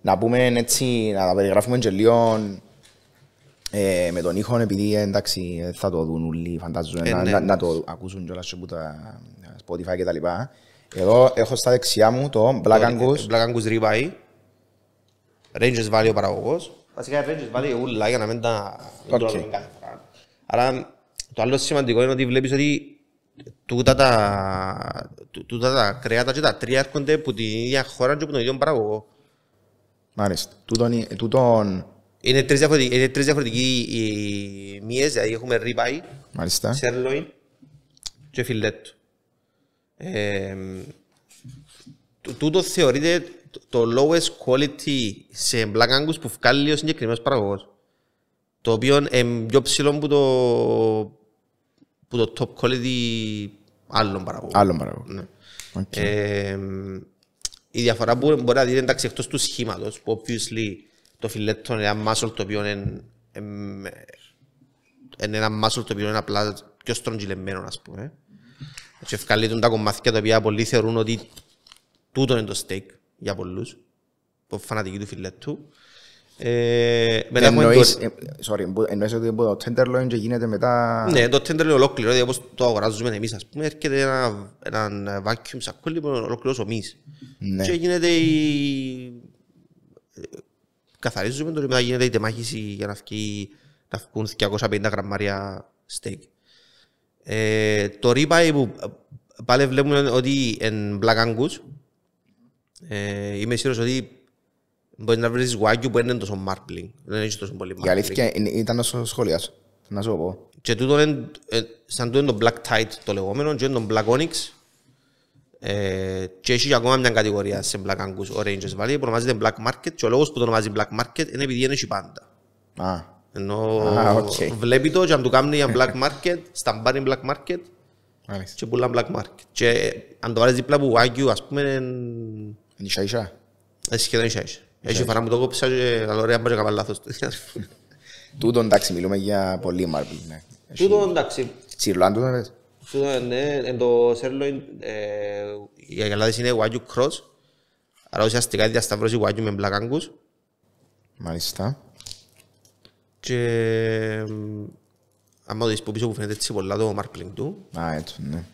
[SPEAKER 2] να πούμε έτσι, να τα περιγράφουμε και λίγο ε, με τον ήχο, επειδή ε, εντάξει, θα το δουν όλοι, φαντάζομαι, ε, να, ναι. να, το ακούσουν κιόλας από τα Spotify και τα λοιπά. Εδώ έχω στα δεξιά μου το Black Angus. Black Angus Ribeye. Rangers Valley ο παραγωγός. Βασικά
[SPEAKER 1] Rangers Valley ούλα για να μην τα okay. Άρα το άλλο σημαντικό είναι ότι βλέπεις ότι τούτα τα, τούτα τα κρέατα και τα τρία έρχονται από την ίδια χώρα και από τον ίδιο παραγωγό.
[SPEAKER 2] Μάλιστα. Τούτον, τούτον
[SPEAKER 1] είναι τρεις διαφορετικοί, είναι τρεις διαφορετικοί οι μύες, δηλαδή έχουμε ριβάι, σερλόιν και φιλέτο. Ε, τούτο θεωρείται το lowest quality σε black angus που βγάλει ο συγκεκριμένος παραγωγός. Το οποίο είναι πιο ψηλό που το, που το top quality άλλων παραγωγών. Άλλων παραγωγών. Ναι. Okay. Ε, η διαφορά που μπορεί να δείτε εντάξει εκτός του σχήματος που obviously το φιλέτο είναι ένα μάσολ το οποίο είναι, ένα μάσολ το οποίο είναι απλά πιο στρογγυλεμένο, ας πούμε. Έτσι ευκαλύπτουν τα κομμάτια τα οποία πολλοί θεωρούν ότι τούτο είναι το στέικ για πολλούς, που φανατικοί του φιλέτου.
[SPEAKER 2] Ε, ε εννοείς, ότι το tenderloin και γίνεται μετά... Ναι,
[SPEAKER 1] το tenderloin ολόκληρο, δηλαδή όπως το αγοράζουμε εμείς, ας πούμε, έρχεται ένα, ένα vacuum σακούλι που είναι ολόκληρος ομείς. Ναι. Και γίνεται η καθαρίζουμε το, λιμάνι, γίνεται η τεμάχηση για να, να βγουν 250 γραμμάρια στέικ. Ε, το ribeye που πάλι βλέπουμε ότι είναι black angus. Ε, είμαι σίγουρος ότι μπορεί να βρεις γουάγιου που είναι τόσο μάρπλινγκ. Δεν έχει τόσο πολύ μάρπλινγκ. Η
[SPEAKER 2] αλήθεια ήταν όσο σχολιά. Να σου πω.
[SPEAKER 1] Και τούτο είναι, ε, σαν τούτο είναι το black tide το λεγόμενο και είναι το black onyx ε, και έχει ακόμα μια κατηγορία σε Black Angus ο Rangers Valley που ονομάζεται Black Market και ο λόγος που το ονομάζει Black Market είναι επειδή είναι
[SPEAKER 2] πάντα.
[SPEAKER 1] Ενώ ah, okay. βλέπει το και αν του κάνει Black Market, σταμπάνει Black Market και πουλά Black Market. Και αν το βάλεις δίπλα από Wagyu ας πούμε... Είναι ίσα ίσα. Ε, σχεδόν ίσα ίσα. Έχει φορά μου το κόψα και αλλά ωραία μπάζω καμπά λάθος.
[SPEAKER 2] Τούτο εντάξει μιλούμε για πολύ Marble. Ναι.
[SPEAKER 1] Τούτο εντάξει.
[SPEAKER 2] Τσιρλάν τούτο
[SPEAKER 1] ναι, είναι το ε, σέρλο, για Ελλάδα είναι Wagyu Cross, αλλά ουσιαστικά διασταυρώσει Wagyu με Black
[SPEAKER 2] Μάλιστα.
[SPEAKER 1] Και άμα δεις που πίσω που φαίνεται έτσι πολλά το μάρκλινγκ του.
[SPEAKER 2] Α, έτσι, ναι.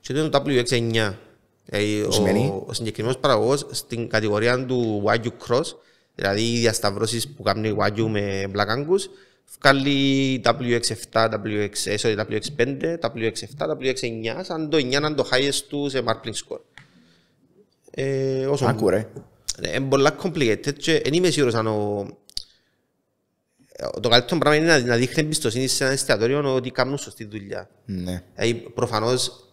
[SPEAKER 1] Και το είναι W69. Ε, ο, ο συγκεκριμένος παραγωγός στην κατηγορία του Wagyu Cross, δηλαδή οι διασταυρώσεις που κάνει Wagyu με Black βγάλει WX7, WX, ε, sorry, WX5, WX7, WX9, σαν το 9 να το highest του σε marpling score. Ε, όσο... Ακούρε. Είναι πολλά complicated και δεν είμαι σίγουρος αν ο... Ε, το καλύτερο πράγμα είναι να δείχνει εμπιστοσύνη σε ένα εστιατόριο ότι κάνουν σωστή δουλειά. Ναι. Ε, προφανώς,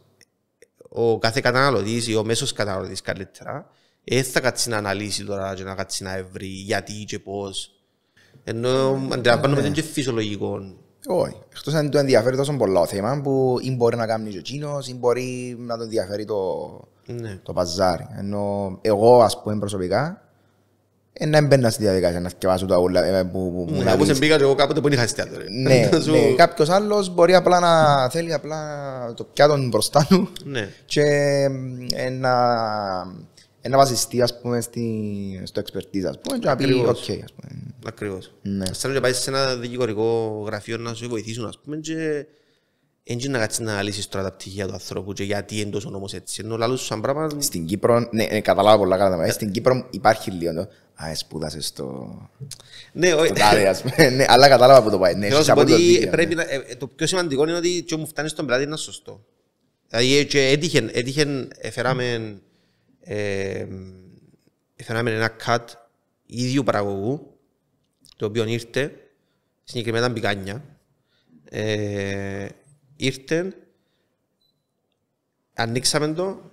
[SPEAKER 1] ο κάθε καταναλωτής ή ο μέσος καταναλωτής καλύτερα, δεν θα κάτσει να αναλύσει τώρα και να κάτσει να βρει γιατί και πώς
[SPEAKER 2] ενώ αντιλαμβάνομαι ότι είναι και φυσιολογικό. Όχι. Εκτός αν του ενδιαφέρει τόσο πολλά το θέμα που ή μπορεί να κάνει ο Τζίνος ή μπορεί να τον ενδιαφέρει το, ναι. το παζάρι. Ενώ εγώ, ας πούμε, προσωπικά, ε, να μπαίνω στη διαδικασία να σκεφτώ τα ούλα ε, που μου ναι, να πεις. εμπίγα εγώ κάποτε που είχα εστιατόριο. Ναι, ναι, κάποιος άλλος μπορεί απλά να θέλει απλά το πιάτον μπροστά του και ε, να ένα βασιστή ας πούμε στο expertise ας πούμε και να πει οκ ας πούμε. Ακριβώς. Ναι.
[SPEAKER 1] Σαν να πάει σε ένα δικηγορικό γραφείο να σου βοηθήσουν ας πούμε και έτσι να κάτσεις να αναλύσεις τώρα τα πτυχία του ανθρώπου και γιατί εντός τόσο νόμος έτσι. Ενώ λαλούς σαν πράγμα...
[SPEAKER 2] Στην Κύπρο, ναι, ε, καταλάβω πολλά καλά, στην Κύπρο υπάρχει λίγο το «Α, σπούδασε στο...
[SPEAKER 1] Ναι, όχι. ας
[SPEAKER 2] ναι, αλλά κατάλαβα που το πάει. Ναι, ναι.
[SPEAKER 1] Ε, ε, το πιο σημαντικό είναι ότι και μου φτάνει στον πελάτη είναι σωστό. Δηλαδή, έτυχε, έφεραμε ήθελα να ένα κατ ίδιου παραγωγού το οποίο ήρθε συγκεκριμένα μπικάνια ε, ήρθε ανοίξαμε το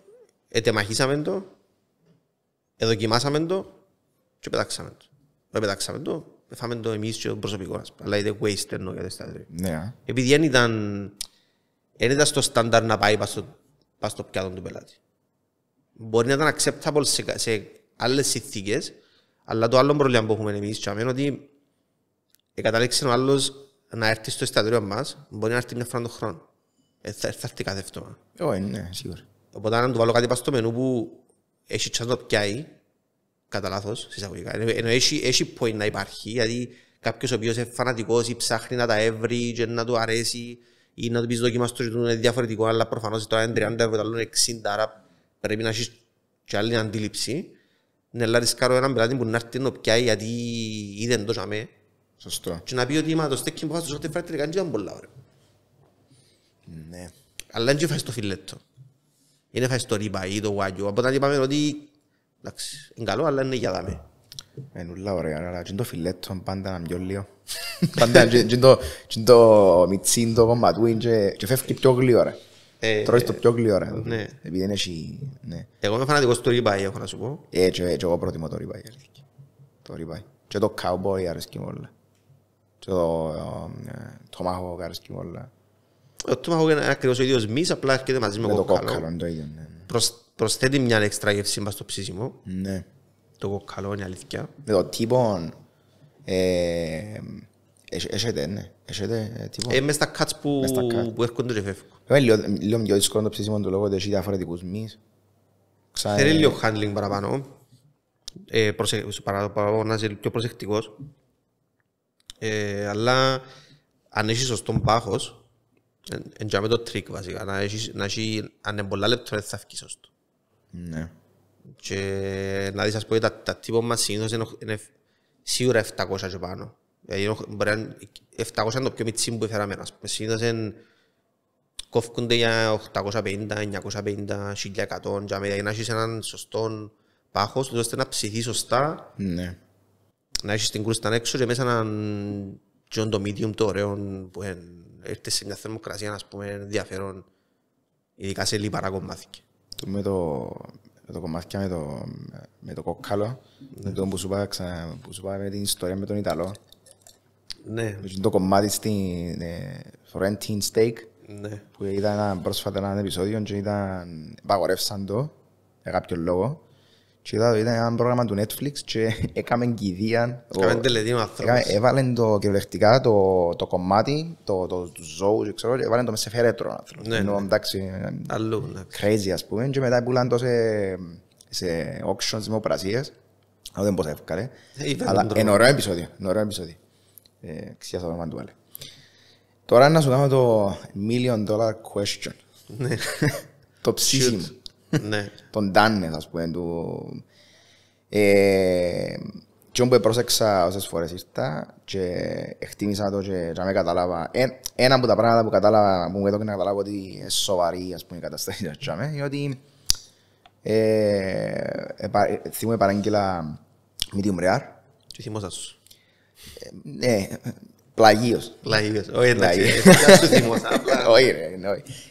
[SPEAKER 1] ετεμαχίσαμε το εδοκιμάσαμε το και πετάξαμε το δεν πετάξαμε το φάμε το εμείς και το προσωπικό μας αλλά είδε waste εννοώ για τα ναι, επειδή δεν ήταν δεν ήταν στο στάνταρ να πάει πάνω στο, πας στο πιάτο του πελάτη μπορεί να ήταν acceptable σε, σε άλλες συνθήκες, αλλά το άλλο πρόβλημα που έχουμε εμείς είναι ότι καταλήξει ο άλλος να έρθει στο εστιατόριο μας, μπορεί να έρθει μια φορά τον χρόνο. Ε, θα έρθει κάθε εβδομάδα.
[SPEAKER 2] Όχι, ε, ε, ναι, σίγουρα.
[SPEAKER 1] Οπότε αν του βάλω κάτι στο μενού που έχει τσάντο το πιάει, κατά λάθος, συσταγωγικά. Ενώ έχει, έχει point να υπάρχει, γιατί κάποιος ο οποίος είναι φανατικός ή ψάχνει να τα έβρει και να του αρέσει ή να του πεις δοκιμάς το ζητούν είναι διαφορετικό, αλλά προφανώς τώρα είναι 30 ευρώ, είναι 60, άρα πρέπει να έχεις και άλλη αντίληψη. Ναι, αλλά ρισκάρω έναν πελάτη που να έρθει να πιάει γιατί είδε το αμέ. Σωστό. Και να πει ότι μα το στέκι που χάσω ότι φάει τελικά είναι πολλά ωραία. Ναι. Αλλά δεν φάει το φιλέτο. Είναι φάει το ρίπα ή το γουάγιο. Από όταν είπαμε ότι
[SPEAKER 2] εντάξει, είναι καλό αλλά είναι για δάμε. Είναι ωραία, αλλά και το φιλέτο πάντα να μοιώ λίγο. Πάντα και το μιτσίν το κομμάτι και φεύγει πιο γλύωρα. Ε, Τρώεις το ε, πιο κλειό Ναι. Επειδή είναι εσύ... Ναι.
[SPEAKER 1] Εγώ είμαι φανατικός του ριμπάι, έχω να σου
[SPEAKER 2] πω. Ε, και, ε, και εγώ προτιμώ το ριμπάι. Το ριμπάι. Και το cowboy αρέσκει μου όλα. Και το tomahawk αρέσκει μου όλα. Το τομάχο είναι ακριβώς
[SPEAKER 1] ο ίδιος μυς, απλά έρχεται μαζί με, με το κόκκαλο το ίδιο, ναι, ναι. Προσ, προσθέτει μια έξτρα γεύση μας στο ψήσιμο. Ναι. Το κόκκαλο είναι αλήθεια.
[SPEAKER 2] Με το τύπο... Ε, Έχετε, ναι. Έχετε τίποτα. Ε, μες τα cuts που,
[SPEAKER 1] που έρχονται και φεύγουν.
[SPEAKER 2] Βέβαια, λίγο πιο δύσκολο το ψήσιμο του λόγου ότι έχει διαφορετικούς μυς. Θέλει λίγο
[SPEAKER 1] handling παραπάνω. Ε, προσε... παραπάνω να είσαι πιο προσεκτικός. Ε, αλλά αν έχεις σωστόν πάχος, εντιαμε το τρίκ βασικά. Να έχεις, να έχει αν είναι πολλά λεπτό, δεν θα βγει σωστό. Ναι. Και να δεις, ας πω, τα, τα τύπο μας συνήθως είναι, είναι σίγουρα 700 και πάνω. Δηλαδή, μπορεί να είναι 700 το πιο μιτσί που έφεραμε. Συνήθως κόφκονται για 850, 950, 1100 για να έχεις έναν σωστό πάχος, ώστε να ψηθεί σωστά, ναι. να έχεις την κρούστα έξω και μέσα έναν τζον το medium το ωραίο που έρθει σε μια θερμοκρασία ας πούμε ενδιαφέρον, ειδικά σε λίπαρα κομμάτια.
[SPEAKER 2] Το με το, το κομμάτια με το, με το κόκκαλο, ναι. το που σου είπα την ιστορία με τον Ιταλό. Ναι. Το κομμάτι στην Florentine ε, Steak ναι. που ήταν πρόσφατα ένα επεισόδιο και ήταν παγορεύσαν το για κάποιο λόγο και είδα, ήταν ένα πρόγραμμα του Netflix και έκαμε κηδεία. Έκαμε τελετήμα ανθρώπους. το κυριολεκτικά το, το κομμάτι, το, το, το ζώο και ξέρω, έβαλαν το μέσα σε φερέτρο. Ναι, ναι. εντάξει, Αλλού, ναι. crazy ας πούμε. Και μετά πουλάν το σε, σε auctions οπρασίες, Δεν πώς έφυγε. Αλλά ένα ωραίο επεισόδιο. Είναι ωραίο επεισόδιο. Ε, το όνομα του άλλου. Τώρα να σου κάνω το million dollar question. Ναι. το ψήσιμο. ναι. Τον ας πούμε, του... Ε, και που πρόσεξα όσες φορές ήρθα και εκτίμησα το και να κατάλαβα. Ε, ένα από τα πράγματα που κατάλαβα, που μου έδωκε να καταλάβω ότι είναι σοβαρή ας πούμε, η καταστάση να είναι ότι ε, ε, medium rare. Ναι, πλαγίος. Πλαγίος, όχι εντάξει, σου ε, θυμώσα απλά. Όχι ρε,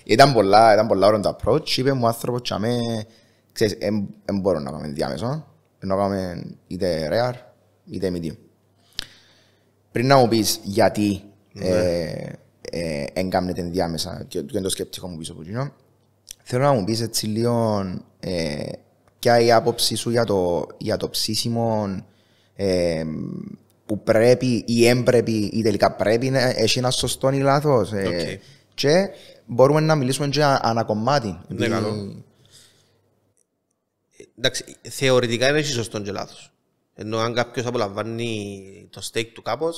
[SPEAKER 2] Ήταν πολλά, ήταν πολλά ώρα το approach, είπε μου άνθρωπος τσαμέ, ξέρει, ξέρεις, δεν μπορώ να πάμε διάμεσο, να πάμε είτε rear, είτε medium. Πριν να μου πεις γιατί ναι. την διάμεσα και είναι το σκεπτικό μου πίσω από εκείνο. θέλω να μου πεις έτσι λίγο ποια η άποψή σου για το, για το ψήσιμο που πρέπει ή έμπρεπε ή τελικά πρέπει να έχει ένα σωστό ή λάθος. Okay. Ε, και μπορούμε να μιλήσουμε και κομμάτι. Ναι, καλό.
[SPEAKER 1] Εντάξει, θεωρητικά είναι έχει σωστό και λάθος. Ενώ αν κάποιος απολαμβάνει το στέικ του κάπως,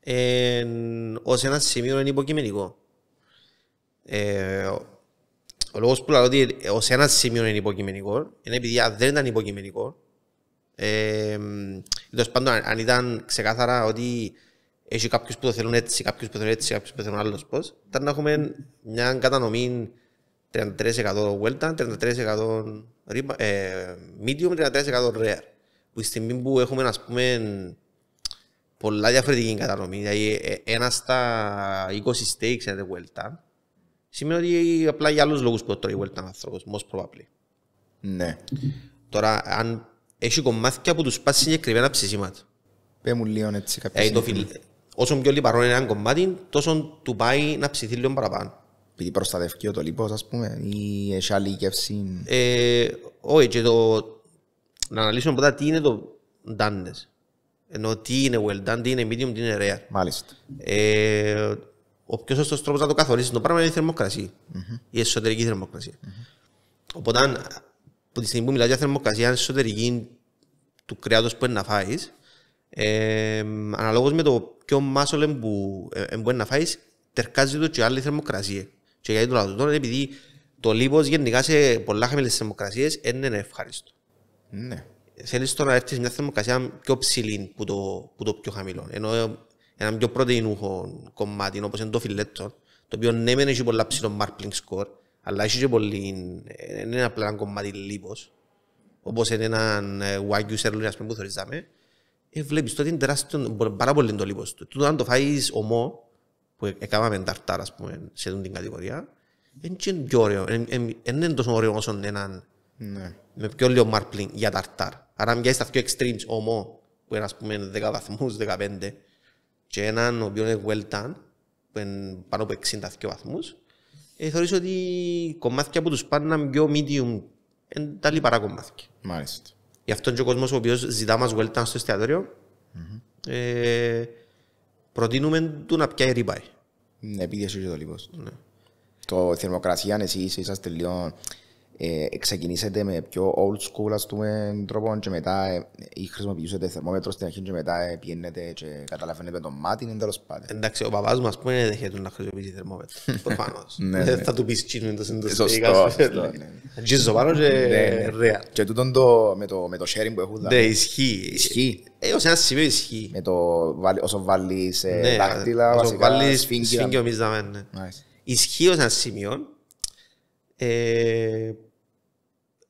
[SPEAKER 1] ε, ως ένα σημείο είναι υποκειμενικό. Ε, ο λόγος που λέω ότι ως ένα σημείο είναι υποκειμενικό είναι επειδή αν δεν ήταν υποκειμενικό, ε, Τέλος πάντων, αν ήταν ξεκάθαρα ότι έχει κάποιους που το θέλουν έτσι, κάποιους που το θέλουν έτσι, κάποιους που το θέλουν άλλος πώς, ήταν να έχουμε μια κατανομή 33% Welton, 33% medium, 33% rare. Που στη στιγμή που έχουμε, ας πούμε, πολλά διαφορετική κατανομή, δηλαδή ε, ένας στα 20 stakes είναι Welton, σημαίνει ότι απλά για άλλους λόγους που το τρώει Welton ο άνθρωπος, most probably. Ναι. Τώρα, αν έχει κομμάτια που τους πας συγκεκριμένα ψησίματα.
[SPEAKER 2] Πέ μου λίγο έτσι κάποια ε, φιλ...
[SPEAKER 1] Όσο πιο λιπαρό είναι ένα κομμάτι, τόσο του πάει να ψηθεί λίγο παραπάνω. Επειδή
[SPEAKER 2] προστατεύει το λίπο, ας πούμε, ή έχει άλλη γεύση.
[SPEAKER 1] Ε, όχι, και το... Να αναλύσουμε πρώτα τι είναι το ντάντε. Ενώ τι είναι well done, τι είναι medium, τι είναι rare. Μάλιστα. Ε, ο πιο σωστός τρόπος να το καθορίσει το πράγμα είναι η θερμοκρασία. Mm-hmm. Η εσωτερική θερμοκρασία. Mm-hmm. Οπότε, που τη στιγμή που μιλάς για θερμοκρασία εσωτερική του κρέατος που είναι να φάεις, ε, αναλόγως με το ποιο μάσολο που μπορεί ε, να φάεις, τερκάζει το και άλλη θερμοκρασία. Και γιατί το λάθος τώρα, επειδή το λίπος γενικά σε πολλά χαμηλές θερμοκρασίες είναι ευχάριστο. Ναι. Θέλεις τώρα να έρθεις μια θερμοκρασία πιο ψηλή που το, που το πιο χαμηλό. Ενώ ένα πιο πρωτεϊνούχο κομμάτι, όπως είναι το φιλέτο, το οποίο ναι μεν έχει πολλά ψηλό marpling score, αλλά έχει και πολύ, δεν είναι απλά κομμάτι λίπος. Όπως είναι έναν ε, Wagyu Σέρλου, ας πούμε, που θωρίζαμε. Ε, βλέπεις τότε είναι τεράστιο, πάρα πολύ το λίπος του. Τούτο αν το φάεις ομό, που ε, έκαναμε ταρτάρ, ας πούμε, σε την κατηγορία, δεν είναι πιο ωραίο. Δεν είναι τόσο ωραίο όσο έναν ναι. με πιο λίγο μάρπλινγκ για ταρτάρ. Άρα αν πιάσεις τα πιο extremes ομό, που είναι ας πούμε 10 βαθμούς, 15, και έναν ο οποίος είναι well done, που είναι πάνω από 60 βαθμούς, ε, θεωρείς ότι κομμάτια που τους πάνε πιο medium είναι τα λιπαρά κομμάτια. Μάλιστα. Γι' αυτό και ο κόσμος ο οποίος ζητά μας γουέλτα στο εστιατοριο ε,
[SPEAKER 2] προτείνουμε του να πιάει ρίπαει. Ναι, επειδή εσύ είσαι το λίπος. Ναι. Το θερμοκρασία, εσύ είσαστε λίγο ε, ξεκινήσετε με πιο old school ας πούμε τρόπο και μετά ε, ή χρησιμοποιούσετε θερμόμετρο στην αρχή και μετά ε, πηγαίνετε και καταλαβαίνετε το μάτι είναι τέλος πάντων.
[SPEAKER 1] Εντάξει, ο παπάς μου ας πούμε δεν δέχεται να χρησιμοποιήσει θερμόμετρο. Προφανώς. Δεν ναι, ναι. θα του πεις τσιν ναι, με το συντοσφαιρικά. Σωστό, σωστό. πάνω και ρέα.
[SPEAKER 2] Και τούτο το με το sharing που έχουν. Ναι, δηλαδή. ισχύει. Ισχύει. Ε, ένα σημείο ισχύει. Με το όσο βάλεις ε, δάχτυλα, βασικά. βάλεις σφίγγιο μίζαμε. Ισχύει ως ένα σημείο
[SPEAKER 1] ε,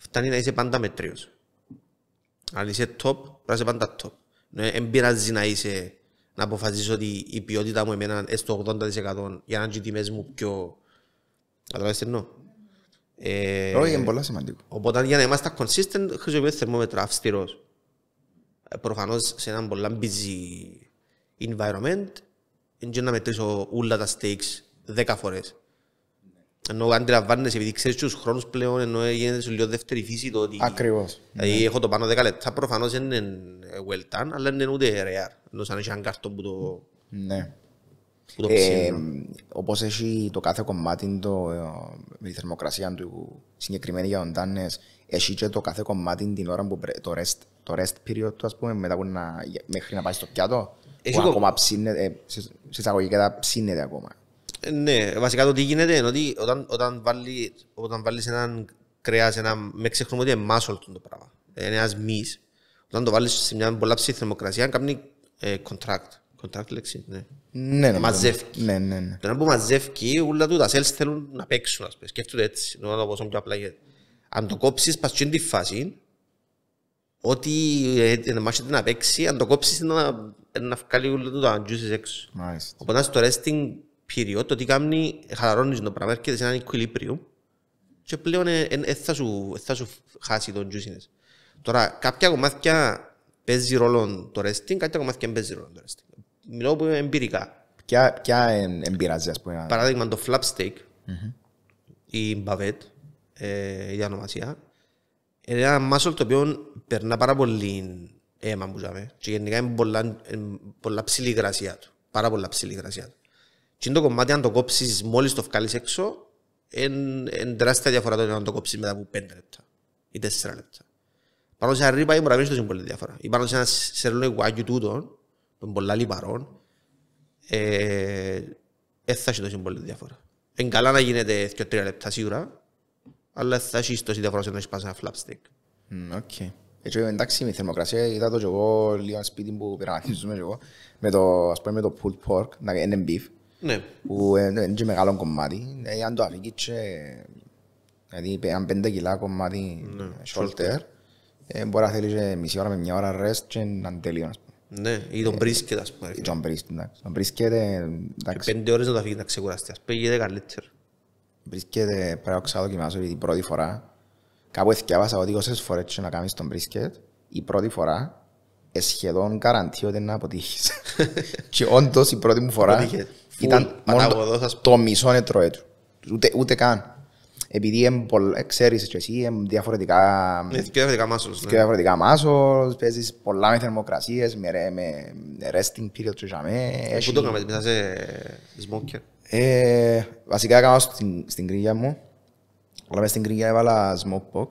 [SPEAKER 1] φτάνει να είσαι πάντα μετρίος. Αν είσαι top, πρέπει να είσαι πάντα top. Δεν ναι, πειράζει να είσαι να αποφασίζεις ότι η ποιότητα μου εμένα έστω 80% για να είναι τιμές μου πιο... Καταλάβεις τι εννοώ. Ε, Όχι, είναι πολύ σημαντικό. Οπότε για να είμαστε consistent χρησιμοποιούμε θερμόμετρα αυστηρός. Ε, προφανώς σε έναν πολύ busy environment είναι να μετρήσω όλα τα stakes 10 φορές. Ενώ αντιλαμβάνεσαι, επειδή ξέρεις τους χρόνους πλέον, ενώ γίνεται σου λίγο δεύτερη φύση το ότι. Ακριβώς. Δηλαδή ναι. έχω το πάνω 10 λεπτά, προφανώς δεν είναι well done, αλλά δεν είναι ούτε rare. Ενώ σαν έχει έναν καρτό που το.
[SPEAKER 2] Ναι. Που το ε, Όπως έχει το κάθε κομμάτι, το, τη ε, θερμοκρασία του συγκεκριμένη για οντάνε, έχει και το κάθε κομμάτι την ώρα που το rest, το rest period του, ας πούμε, μετά που να, μέχρι να πάει στο πιάτο. Έχει που το... ακόμα ψήνεται, ε, σε εισαγωγικά ψήνεται ακόμα.
[SPEAKER 1] Ναι, βασικά το τι γίνεται είναι ότι όταν, όταν, βάλει, όταν βάλεις έναν κρέας, ένα, με ξεχνούμε ότι είναι μάσολ το πράγμα, είναι ένας μυς, όταν το βάλεις σε μια πολλά ψή θερμοκρασία, κάνει ε, contract. Contract λέξη, ναι. Ναι, ναι. ναι. Μαζεύκει. Ναι, ναι, ναι. Τώρα που μαζεύκει, όλα του τα σέλς θέλουν να παίξουν, ας πούμε. Σκέφτονται έτσι, να το πω πιο απλά. Αν το κόψεις, πας στην τη φάση, ότι ε, να μάχεται να παίξει, αν το κόψεις, να βγάλει όλα του τα juices έξω. Οπότε στο resting period, το τι κάνει, χαλαρώνεις το πράγμα, έρχεται σε έναν equilibrium και πλέον ε, ε, θα, σου, θα σου χάσει τον juiciness. Τώρα, κάποια κομμάτια παίζει ρόλο το resting, κάποια κομμάτια δεν παίζει ρόλο το resting. Μιλάω που εμπειρικά.
[SPEAKER 2] Ποια, ποια εμπειράζει, ας πούμε.
[SPEAKER 1] Παράδειγμα, το steak
[SPEAKER 2] mm-hmm.
[SPEAKER 1] η μπαβέτ, ε, η διανομασία, είναι ένα muscle το οποίο περνά πάρα πολύ αίμα που ζάμε και γενικά είναι πολλά, πολλά ψηλή υγρασία του. Πάρα πολλά ψηλή υγρασία του. Και το κομμάτι, αν το κόψεις μόλις το βγάλεις έξω, είναι τεράστια διαφορά το να το κόψεις μετά από 5 λεπτά ή 4 λεπτά. Πάνω σε ένα ρήπα ή μπορεί να μην πολύ διαφορά. Ή πάνω σε ένα σερλό γουάκι τούτων, των πολλά λιπαρών, ε, ε, θα έχεις τόσο πολύ διαφορά. Είναι καλά να γίνεται 2-3 λεπτά σίγουρα, αλλά θα έχεις τόση διαφορά σε έχει πάει ένα flapstick.
[SPEAKER 2] Οκ. Έτσι, ε, εντάξει, με θερμοκρασία είδα το και εγώ λίγο σπίτι που πειραματίζουμε και εγώ με το, ας πούμε, με το pulled pork, να είναι beef, ναι. Που είναι και μεγάλο κομμάτι. Ε, αν το αφήκεις ε, Δηλαδή, αν πέντε κιλά κομμάτι ναι, ε, σόλτερ, μπορεί να θέλεις μισή ώρα με μια ώρα ρεστ και να τελείω, ας
[SPEAKER 1] πούμε. Ναι, ή τον
[SPEAKER 2] μπρίσκετ, ας πούμε. Ή τον μπρίσκετ, εντάξει. Τον μπρίσκετ, εντάξει.
[SPEAKER 1] Πέντε ώρες να το αφήκει να ξεκουραστεί, ας πούμε, γίνεται καλύτερο.
[SPEAKER 2] Μπρίσκετ, πρέπει να ξαδοκιμάσω, γιατί πρώτη φορά, κάπου εθιάβασα ότι όσες φορές να κάνεις τον μπρίσκετ, η πρώτη φορά, σχεδόν καραντίο ότι να αποτύχεις. και όντως η πρώτη μου φορά ήταν μόνο το μισό νετρό τους. Ούτε, ούτε καν. Επειδή ε, ξέρεις και εσύ, είναι διαφορετικά... Είναι διαφορετικά μάσο. Ναι. Παίζει παίζεις πολλά με θερμοκρασίες, με, με resting period τους ε, Πού το έκαμε, μετά σε smoker. Ε, βασικά έκανα στην, στην κρίνια μου, αλλά μέσα στην κρίνια έβαλα smoke box.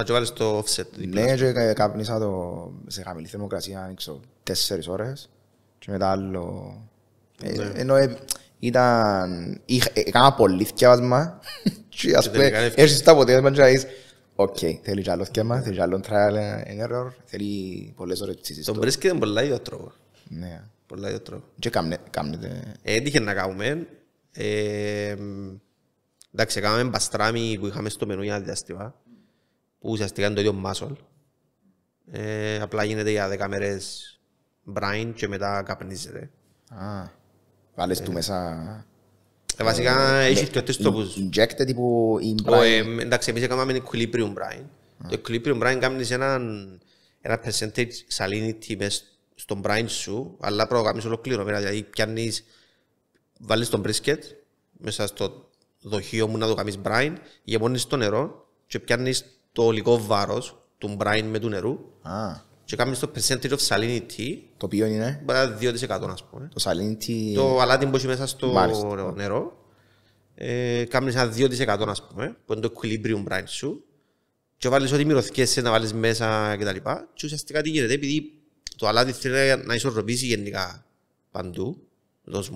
[SPEAKER 2] Α, και βάλεις το offset Ναι, και κάπνισα το σε χαμηλή θερμοκρασία, ανοίξω τέσσερις ώρες. Και μετά άλλο ναι. Ε, ενώ ε, ήταν... Ε, έκανα πολύ θυκιάβασμα και ας πούμε έρχεσαι στα αποτέλεσμα και λες Οκ, θέλει άλλο θυκιάβασμα, θέλει άλλο trial and error, θέλει πολλές ώρες ψήσεις. Τον
[SPEAKER 1] βρίσκεται με πολλά ίδια τρόπο. Ναι. Πολλά ίδια τρόπο.
[SPEAKER 2] Και κάμνετε...
[SPEAKER 1] Έτυχε να κάνουμε. Εντάξει, κάναμε μπαστράμι που είχαμε στο μενού για ένα διάστημα που ουσιαστικά είναι το ίδιο μάσολ. Απλά γίνεται για 10 μέρες brine και μετά καπνίζεται.
[SPEAKER 2] Βάλεις του ε. μέσα... Ε, βασικά ε, έχει και τρεις τρόπους. Injected που...
[SPEAKER 1] Εντάξει, εμείς έκαναμε equilibrium brine. Το equilibrium brine κάνεις ένα percentage salinity μέσα στον brine σου, αλλά προγραμμείς ολοκληρωμένα. Δηλαδή πιάνεις, βάλεις τον brisket μέσα στο δοχείο μου να το κάνεις brine, γεμώνεις το νερό και πιάνεις το ολικό βάρος του brine με του νερού και κάνουμε το percentage of salinity.
[SPEAKER 2] Το οποίο είναι.
[SPEAKER 1] Μπορεί 2% ας πούμε.
[SPEAKER 2] Το salinity. Το αλάτι που έχει μέσα στο Μάλιστα.
[SPEAKER 1] νερό. Ε, κάνεις ένα 2% ας πούμε, που είναι το equilibrium brine σου. Και βάλεις ό,τι μυρωθιέσαι να βάλεις μέσα κτλ. Και, και ουσιαστικά τι γίνεται, επειδή το αλάτι θέλει να ισορροπήσει γενικά παντού, το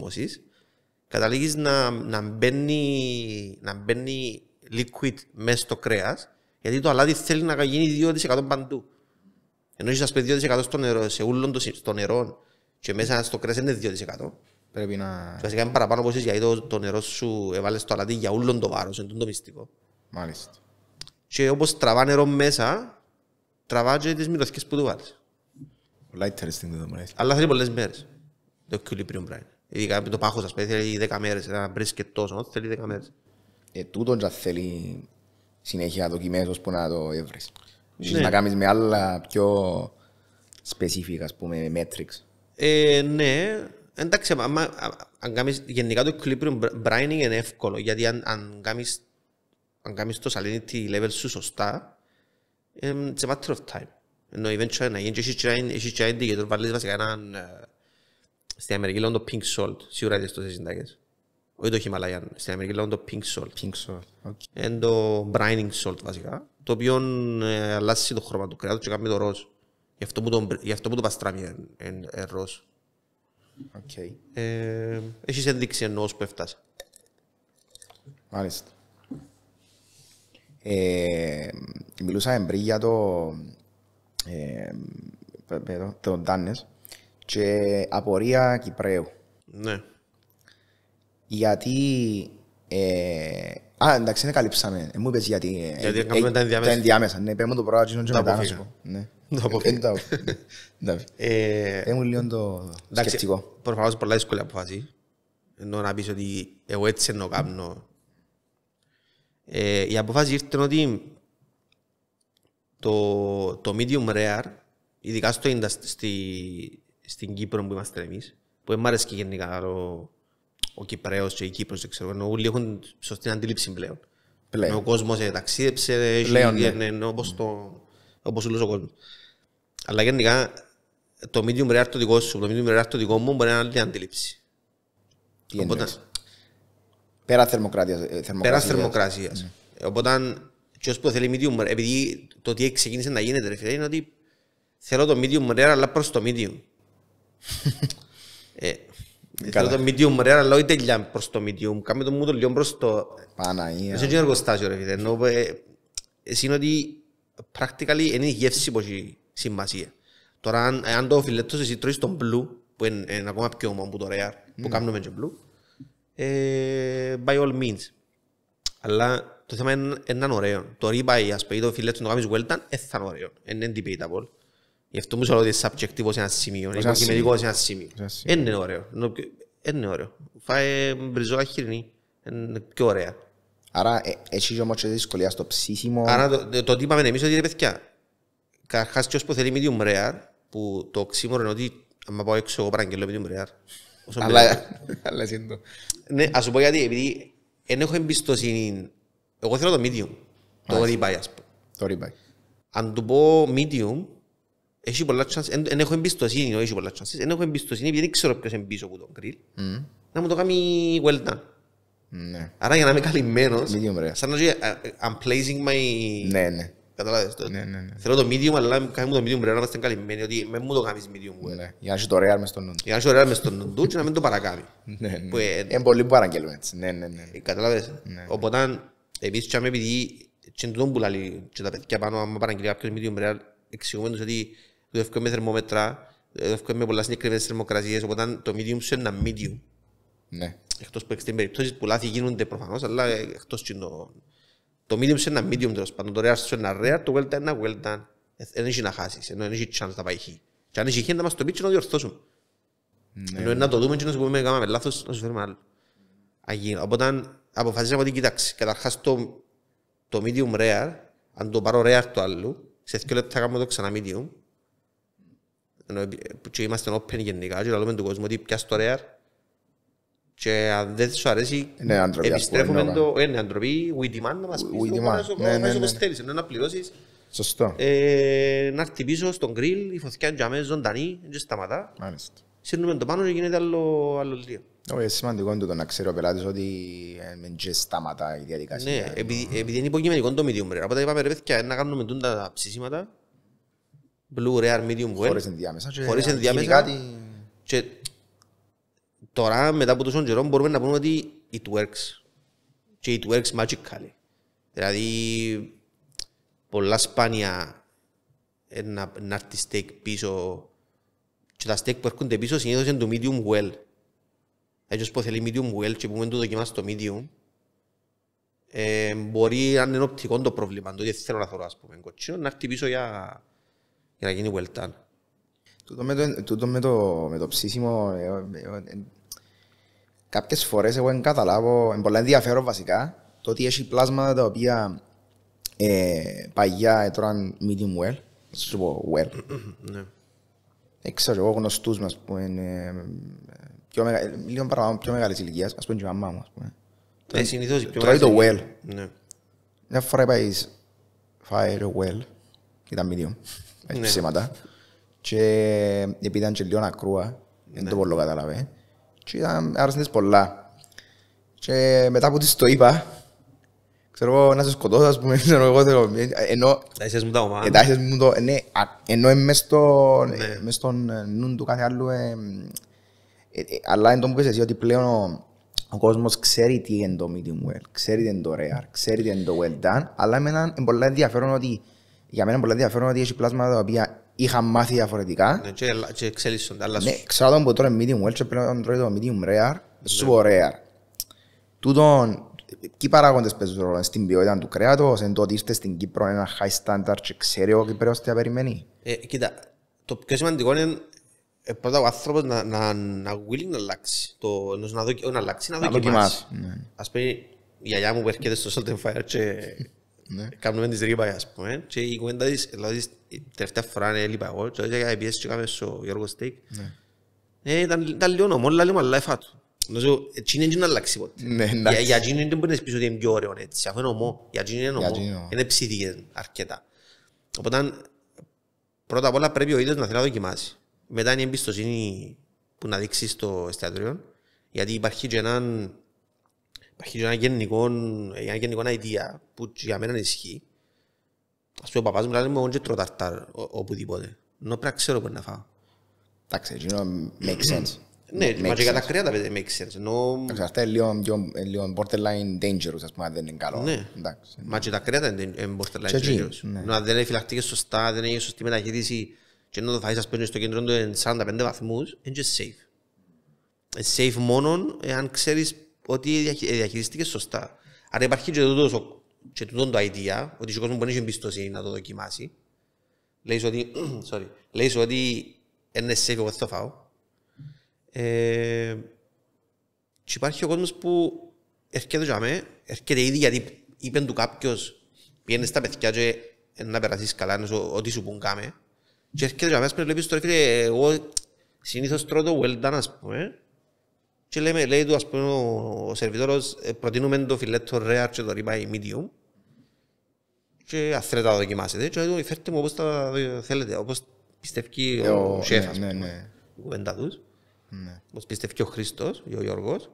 [SPEAKER 1] καταλήγεις να, να, μπαίνει, να μπαίνει liquid μέσα στο κρέας, γιατί το αλάτι θέλει να γίνει 2% παντού. Ενώ είσαι ας πει 2% στο νερό, σε ούλον στο νερό και μέσα στο κρέας είναι 2%.
[SPEAKER 2] Πρέπει να...
[SPEAKER 1] Βασικά είναι παραπάνω όπως είσαι γιατί το, το νερό σου έβαλες στο αλάτι για ούλον το βάρος, είναι το μυστικό. Μάλιστα. Και όπως τραβά νερό μέσα, τραβά και τις μυρωθικές που του βάλεις.
[SPEAKER 2] Πολλά interesting δεδομένα. Αλλά θέλει
[SPEAKER 1] πολλές μέρες. Το equilibrium πράγμα. Ειδικά με το πάχος, ας πούμε, θέλει 10 μέρες. Ένα μπρίσκετ τόσο, θέλει 10 μέρες.
[SPEAKER 2] Ε, τούτον θα θέλει συνέχεια δοκιμές ώστε να το έβρεις. Ναι. να κάνεις με άλλα πιο specific, ας πούμε, metrics.
[SPEAKER 1] Ε, ναι, εντάξει, άμα, αν κάνεις, γενικά το equilibrium brining είναι εύκολο, γιατί αν, αν, κάνεις, αν κάνεις το salinity level σου σωστά, είναι a matter of time. Ενώ eventually να γίνεις και έχεις και το βάλεις βασικά έναν... Ε, Στην Αμερική λέγονται το pink salt, σίγουρα είδες τόσες συντάγες όχι το Χιμαλάιαν, στην Αμερική λέγονται το pink salt. Pink salt, okay. Είναι το brining salt βασικά, το οποίο ε, αλλάζει το χρώμα του κρέατος και κάνει το ροζ. Γι' αυτό που το, γι αυτό το παστράμι είναι, ε, ροζ. Okay. Ε, έχεις ένδειξη που έφτασε.
[SPEAKER 2] Μάλιστα. Ε, μιλούσαμε πριν για το, ε, τον το, και απορία Κυπρέου. Ναι γιατί. Ε, α, εντάξει, δεν καλύψαμε. Ε, μου είπες γιατί. Ε, γιατί ε, έκαναμε τα ενδιάμεσα. Τα ενδιάμεσα, ναι. παίρνουμε το πρόγραμμα και μετά να σου Το αποφύγα. Έμουν λίγο το σκεφτικό.
[SPEAKER 1] Προφανώς πολλά δύσκολη αποφάση. Ενώ να πεις ότι εγώ έτσι εννοώ κάνω. Ε, η αποφάση ήρθε ότι το, το medium rare, ειδικά στο, στη, στην Κύπρο που είμαστε εμείς, που δεν μ' αρέσει και γενικά το, ο Κυπρέος και η Κύπρος, δεν ξέρω. Όλοι έχουν σωστή αντίληψη πλέον. πλέον. Ο κόσμος ε, ταξίδεψε, ε, έγινε ναι. ε, ναι, όπως το. Όπως ο κόσμος. Αλλά γενικά το medium rare το δικό σου, το medium rare το δικό μου μπορεί να είναι άλλη αντίληψη.
[SPEAKER 2] Τι Οπότε, Πέρα θερμοκράτειας. Πέρα θερμοκρασίας.
[SPEAKER 1] Mm. Οπότε, ποιος που θέλει medium rare, επειδή το τι ξεκίνησε να γίνεται, ρε είναι ότι θέλω το medium rare, αλλά προς το medium. ε, Καλά. Ε, το medium ρε, αλλά όχι τελειά προς το medium. Κάμε το μου το λίγο προς το...
[SPEAKER 2] Παναγία. Έτσι είναι
[SPEAKER 1] εργοστάσιο ρε φίλε. Ενώ ε, εσύ είναι ότι practically είναι η γεύση που έχει σημασία. Τώρα αν, αν το φιλέτος εσύ τρώεις τον blue, που είναι, είναι ακόμα πιο όμορφο το rare, που mm. κάνουμε και blue, ε, by all means. Αλλά το θέμα είναι, είναι ωραίο. Το ribeye, ας πει, το φιλέτος να το κάνεις well done, είναι ωραίο. Είναι debatable. Γι' αυτό μου λέω ότι είναι subjective σε ένα σημείο, είναι υποκειμενικό σε ένα σημείο. Είναι ωραίο. Είναι ωραίο. Φάε μπριζόλα χοιρινή. Είναι πιο ωραία.
[SPEAKER 2] Άρα έχει όμως και δυσκολία στο ψήσιμο. Άρα
[SPEAKER 1] το, τι είπαμε εμείς ότι είναι παιδιά. Καταρχάς και που θέλει medium rare, που το ξύμορο είναι ότι αν πάω έξω εγώ παραγγελώ medium rare. Αλλά εσύ το. Ναι, ας σου πω γιατί, επειδή δεν έχω εμπιστοσύνη. Εγώ θέλω το medium. Το ribeye ας πω. Το ribeye. Αν του πω medium, έχει πολλά chances, δεν έχω εμπιστοσύνη, όχι πολλά chance, δεν έχω εμπιστοσύνη επειδή δεν ξέρω ποιος είναι πίσω από τον grill, mm. να μου το κάνει well done.
[SPEAKER 2] Ναι. Άρα για να είμαι καλυμμένος,
[SPEAKER 1] σαν να λέω, ε, ε, I'm placing my... Ναι, ναι. Καταλάβες το. Ναι, ναι, ναι. Θέλω το medium, αλλά κάνει μου το medium πρέπει να είμαστε καλυμμένοι, ότι με μου το κάνεις
[SPEAKER 2] medium. Ναι, ναι. Για να έχει το real μες στο νου
[SPEAKER 1] Για να έχει το real μες στον νου και να μην το παρακάμει. Ναι, ναι. Ε, είναι
[SPEAKER 2] πολύ που παραγγέλουμε έτσι. Ναι, ναι, ναι. Καταλάβες.
[SPEAKER 1] Ναι. Οπότε, εμείς τσάμε επειδή και που και τα παιδιά πάνω, άμα παραγγείλει κάποιος medium εξηγούμε ότι δουλεύω με θερμόμετρα, δουλεύω με πολλά συγκεκριμένες θερμοκρασίες. οπότε το medium σου είναι ένα medium. Ναι. Εκτός που έχει την περίπτωση που λάθη γίνονται προφανώς, αλλά εκτός κοινό. Το medium σου είναι ένα medium τέλος πάντων. Το rare σου είναι ένα rare, το well done ένα well done. Δεν ε, έχει να χάσεις, ενώ δεν έχει chance να πάει χ. Και αν έχει χ, να μας το πεις και να διορθώσουμε.
[SPEAKER 2] Ναι. Ενώ να το δούμε
[SPEAKER 1] και να σου πούμε κάναμε λάθος, να σου φέρουμε άλλο. Αγίνα. Οπότε αποφασίσαμε ότι κοιτάξει, καταρχάς το, το medium rare, αν το πάρω rare το άλλο, σε 2 λεπτά θα κάνουμε το ξανά medium, και είμαστε open γενικά και λαλούμε του κόσμου ότι πιάσ' το ρεάρ και αν δεν σου αρέσει επιστρέφουμε το είναι αντροπή, we demand να μας πεις το όπως θέλεις, να πληρώσεις Σωστό. Ε, να έρθει πίσω στον γκριλ, η φωτιά είναι αμέσως ζωντανή, δεν σταματά. Μάλιστα.
[SPEAKER 2] Σύρνουμε το πάνω και γίνεται άλλο, άλλο λίγο. Όχι, σημαντικό το να ξέρει ο πελάτης ότι δεν σταματά η διαδικασία. Ναι,
[SPEAKER 1] επειδή, είναι υποκειμενικό το medium rare. Οπότε είπαμε ρε παιδιά να κάνουμε τα ψήσιματα blue, rare, medium well. Χωρίς ενδιάμεσα. Χωρίς ενδιάμεσα. Κάτι... Και τώρα μετά από τόσο καιρό μπορούμε να πούμε ότι it works. Και it works magically. Δηλαδή πολλά σπάνια να, να έρθει steak πίσω και τα steak που έρχονται πίσω συνήθως είναι το medium well. Έτσι που θέλει medium well και που το δοκιμάσει το medium ε, μπορεί αν είναι οπτικό το πρόβλημα, το ότι θέλω να θωρώ ας πούμε κοτσίνο, να έρθει πίσω για για να γίνει well done.
[SPEAKER 2] Τούτο με το, τούτο με το, με το ψήσιμο, ε, ε, ε, κάποιες φορές εγώ δεν καταλάβω, είναι πολύ ενδιαφέρον βασικά το ότι έχει πλάσματα τα οποία ε, παγιά έτρωαν medium well, θα σου πω well. Ναι. Δεν ξέρω, εγώ γνωστούς μας που είναι πιο μεγα... λίγο παραπάνω πιο μεγάλης ηλικίας, ας πούμε και η μαμά μου, ας πούμε. συνήθως πιο το well. Ναι. Μια φορά είπα εις fire well, ήταν medium. Ναι. επιστήματα. Και επειδή ήταν και λίγο ακρούα, δεν το ναι. πολύ Και ήταν πολλά. Και μετά που της το είπα, ξέρω εγώ να σε σκοτώσω, ας πούμε, ξέρω εγώ, ενώ... Εντάσεις μου τα ομάδα. Ε, Εντάσεις μου το, ε, ναι, ενώ μες ναι. Ε, του άλλου, αλλά εν πλέον ο κόσμος ξέρει τι είναι το medium well, ξέρει τι είναι το rare, ξέρει τι είναι το well done, αλλά με για μένα πολύ ενδιαφέρον ότι έχει πλάσματα τα οποία είχα μάθει διαφορετικά.
[SPEAKER 1] Ναι, και εξελίσσονται, αλλά Ναι,
[SPEAKER 2] ξέρω που είναι medium well και πρέπει να τρώει το medium rare, super ναι. rare. Τούτον, τι παράγοντες παίζουν ρόλο στην ποιότητα του κρέατος, εν τότε είστε στην Κύπρο ένα high standard και ξέρει ο Κύπρο τι θα περιμένει.
[SPEAKER 1] Ε, κοίτα, το πιο σημαντικό είναι ε, πρώτα ο άνθρωπος να, να, να willing να αλλάξει. Το, να, δοκι, να αλλάξει, να, να δοκιμάσει. δοκιμάσει. Ναι. Ας πούμε, η γιαγιά μου που έρχεται στο Salt and Fire και Ναι. Κάνουμε τις ρήπα, ας πούμε, και η κουβέντα της, δηλαδή, τελευταία φορά έλειπα εγώ, και έλεγα «Ε, πιέσεις και κάμε στο Γιώργο Στέικ. Ναι. Ε, ήταν λίγο νόμο, λίγο λάιφα του. Νομίζω, εκείνη δεν αλλάξει ποτέ. Ναι, για εκείνη δεν μπορείς να πεις ότι είναι πιο ωραίο έτσι, αφού είναι νομό, για εκείνη είναι νομό. είναι ψηδικές αρκετά. Οπότε, πρώτα απ' όλα πρέπει ο ίδιος να θέλει να δοκιμάσει. Μετά είναι η εμπιστοσύνη που να δείξεις στο εστιατόριο, γιατί υπάρχει και έναν Υπάρχει ένα γενικό, ένα γενικό idea που για μένα ισχύει. Ας πούμε, ο παπάς μου λέει μου όχι τρώω ταρτάρ οπουδήποτε. Ενώ πρέπει να ξέρω πού να φάω.
[SPEAKER 2] Εντάξει, εκείνο make sense. Ναι, μα και για τα κρέατα makes sense. Ενώ... Αυτά είναι λίγο borderline dangerous, ας πούμε, δεν είναι καλό. Ναι,
[SPEAKER 1] μα και τα κρέατα είναι borderline dangerous. Ναι. Αν δεν είναι φυλακτικές σωστά, δεν είναι σωστή μεταχείριση και ενώ το φάεις, ας πέντε στο κέντρο του 45 βαθμούς, είναι just safe. Safe μόνο εάν ξέρεις ότι ε, διαχειριστήκες σωστά. Άρα υπάρχει και τούτος και τούτο το idea, ότι ο κόσμος μπορεί να έχει εμπιστοσύνη να το δοκιμάσει. Λέει ότι, sorry, λέει ότι είναι safe, εγώ θα φάω. Ε, και υπάρχει ο κόσμος που έρχεται για μένα έρχεται ήδη γιατί είπε του κάποιος πιένε στα παιδιά και να περάσει καλά, ό,τι σου πούν κάμε. Και έρχεται για μένα πρέπει να βλέπεις τώρα, εγώ συνήθως τρώω το well done, ας πούμε, και λέμε, λέει του, ας πούμε, ο σερβιτόρος, προτείνουμε το φιλέτο ρεάρ και το ribeye medium. Και αθρέτα το δοκιμάσετε. Και λέει του, φέρτε μου όπως τα θέλετε, όπως πιστεύει ο σεφ, ας πούμε, η κουβέντα τους. Όπως πιστεύει ο Χριστός, ο Γιώργος.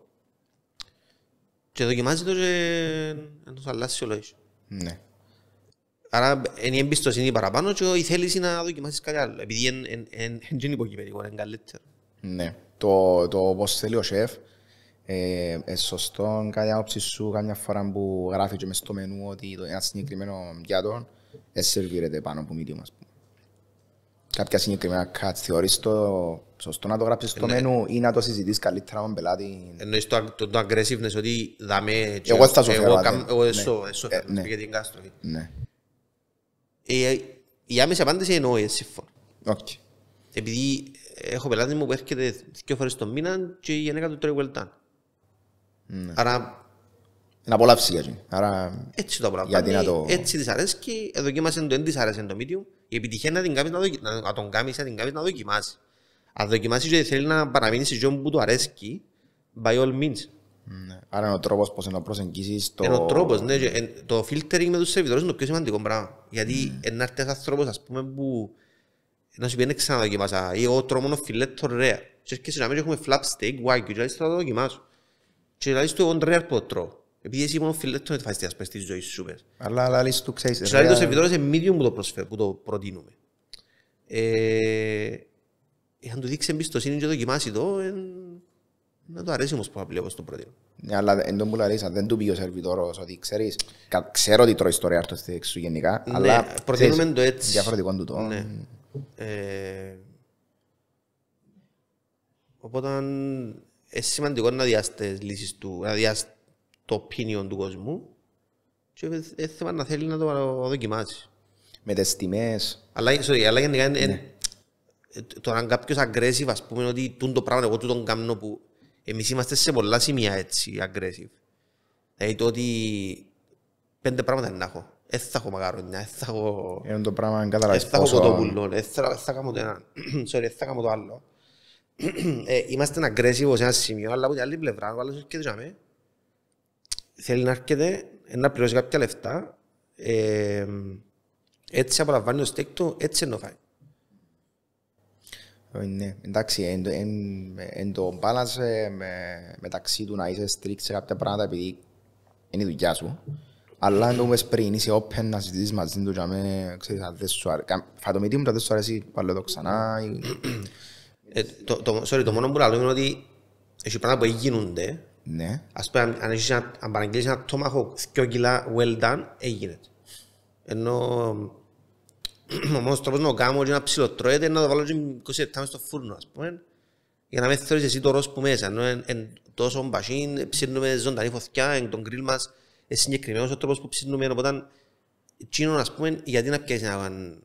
[SPEAKER 1] Και δοκιμάζει το και να τους αλλάσει ο λόγος. Ναι. Άρα είναι η εμπιστοσύνη παραπάνω και η θέληση να δοκιμάσεις κάτι άλλο. Επειδή είναι υποκειμενικό, είναι καλύτερο.
[SPEAKER 2] Ναι το, το πώς θέλει ο σεφ. Ε, ε, σωστό κατά άποψη σου κάποια φορά που γράφει και μες στο μενού ότι το ένα συγκεκριμένο πιάτο δεν σερβίρεται πάνω από μύτη μας. Κάποια συγκεκριμένα cuts θεωρείς το σωστό να το γράψεις στο ε, ναι. μενού ή να το συζητήσεις καλύτερα με πελάτη.
[SPEAKER 1] Εννοείς το, το, το aggressiveness ότι δαμε... Εγώ θα σου φέρατε. Εγώ εσώ, σου φέρω, ναι. ε, ναι. για την κάστρο. Ναι. Ε, η άμεση απάντηση είναι όχι, συμφωνώ. Επειδή έχω πελάτη μου που έρχεται δύο φορές το μήνα και η γυναίκα του τρώει well done.
[SPEAKER 2] Ναι. Άρα. Είναι απολαύση για Άρα... Έτσι το απολαύσει. Να ναι, το... Έτσι
[SPEAKER 1] της αρέσει και δοκίμασε το, δεν αρέσει το medium. Η επιτυχία να, την κάνεις, να, δοκι... να τον κάνεις, να την κάνεις να δοκιμάσεις. Αν δοκιμάσεις και θέλει να
[SPEAKER 2] παραμείνεις σε ζώο που του αρέσει, by all means. Ναι. Άρα είναι ο τρόπος πώ να προσεγγίσεις το. Είναι ο τρόπος, ναι.
[SPEAKER 1] Το filtering με τους σερβιτόρου είναι το πιο σημαντικό πράγμα. Γιατί mm. ένα άνθρωπος, ας πούμε, που να σου πει να δοκιμάσα, ή ο τρόμονο μόνο φιλέτο ρέα. Και έρχεσαι να μην έχουμε flap steak, wagyu, και θα το δοκιμάσω. Και λέει το εγώ ρέα που τρώω. Επειδή εσύ μόνο φιλέτο δεν φάεις τις τη ζωή σου.
[SPEAKER 2] Αλλά, αλλά λύσεις του ξέρεις. Και λέει το σερβιτόρο
[SPEAKER 1] σε medium που το, προσφέρω, που το προτείνουμε. Ε, ε αν του δείξεις εμπιστοσύνη και δοκιμάσει
[SPEAKER 2] το, ε, να το αρέσει όμως που απλή όπως το προτείνω. Ναι, αλλά εν τον πουλαρίσα, δεν του πει ο σερβιτόρος ότι ξέρεις, ξέρω ότι τρώεις το ρεάρτο στη γενικά, ναι, αλλά προτείνουμε το έτσι. Διαφορετικό του το. Ναι. Ε,
[SPEAKER 1] οπότε είναι σημαντικό να διάστε λύσεις του, να διάστε το opinion του κόσμου και ε, θέμα να θέλει να το δοκιμάσεις.
[SPEAKER 2] Με τις τιμές.
[SPEAKER 1] Αλλά, sorry, αλλά γενικά ναι. Ε, το αν κάποιος aggressive ας πούμε ότι το πράγμα εγώ του τον κάνω που εμείς είμαστε σε πολλά σημεία έτσι aggressive. Δηλαδή το ότι πέντε πράγματα να έχω. Δεν θα έχω μαγαρόνια, δεν θα έχω...
[SPEAKER 2] Είναι το πράγμα να καταλάβεις πόσο... Δεν θα έχω κοτόπουλο,
[SPEAKER 1] δεν θα κάνω το ένα, δεν θα κάνω το άλλο. Είμαστε aggressive σε ένα σημείο, αλλά από την άλλη πλευρά, ο άλλος έρχεται και θέλει να έρχεται, να πληρώσει κάποια λεφτά, έτσι απολαμβάνει το στέκ του, έτσι ενώ φάει.
[SPEAKER 2] Ναι, εντάξει, εν το balance μεταξύ του να είσαι strict σε κάποια πράγματα επειδή είναι η δουλειά σου αλλά αν το είπες πριν, είσαι open να συζητήσεις μαζί του και ξέρεις, αν δεν σου αρέσει. Φατομητή μου, δεν σου αρέσει, πάλι το ξανά. Sorry, το μόνο
[SPEAKER 1] που λέω είναι ότι έχει πράγματα που γίνονται. Ναι. Ας πούμε, αν, έχεις, αν παραγγείλεις ένα τόμαχο 2 κιλά well done, έγινε. Ενώ ο μόνος τρόπος να το κάνω είναι να ψηλοτρώεται, να το βάλω και λεπτά μέσα στο φούρνο, ας πούμε, για να μην θεωρείς εσύ το ρόσπο μέσα. Ενώ εν, εν, τόσο μπασίν, ψήνουμε ζωντανή φωτιά, εν τον γκριλ μας, ε, συγκεκριμένο ο τρόπο που ψήνουμε. Οπότε, τσίνο, α πούμε, γιατί να πιέζει έναν.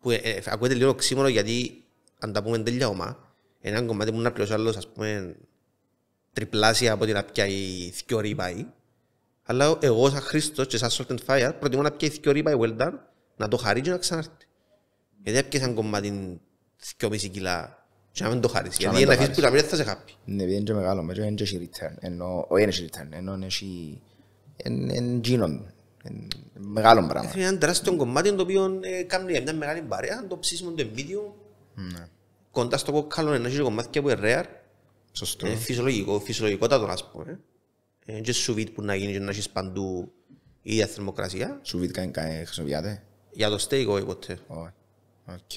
[SPEAKER 1] που ε, ε, ακούγεται λίγο ξύμορο, γιατί αν τα πούμε τελειώμα, ένα κομμάτι που να πληρώσει άλλος, ας πούμε, τριπλάσια από ότι να πιάει θκιωρή πάει. Αλλά εγώ, σαν Χρήστος και σαν Salt and Fire, προτιμώ να πιάει θκιωρή πάει, well done, να το χαρίζει και να ξανάρθει. Γιατί πιέζει ένα κομμάτι κιλά και να μην το χάρεις. Γιατί είναι αφήσεις που
[SPEAKER 2] θα και είναι και εν γίνον. Μεγάλο πράγμα.
[SPEAKER 1] Είναι ένα τεράστιο κομμάτι το οποίο ε, κάνει μια μεγάλη παρέα, το ψήσιμο, το medium, ναι. κοντά στο κόκκαλο ένα κομμάτι που είναι rare. Σωστό. Είναι φυσιολογικό, φυσιολογικότατο να πούμε. Είναι και σουβίτ που να γίνει και να έχεις
[SPEAKER 2] παντού η ίδια θερμοκρασία. Σουβίτ κάνει ε, χρησιμοποιάται.
[SPEAKER 1] Για το στέικο ή ποτέ.
[SPEAKER 2] Οκ.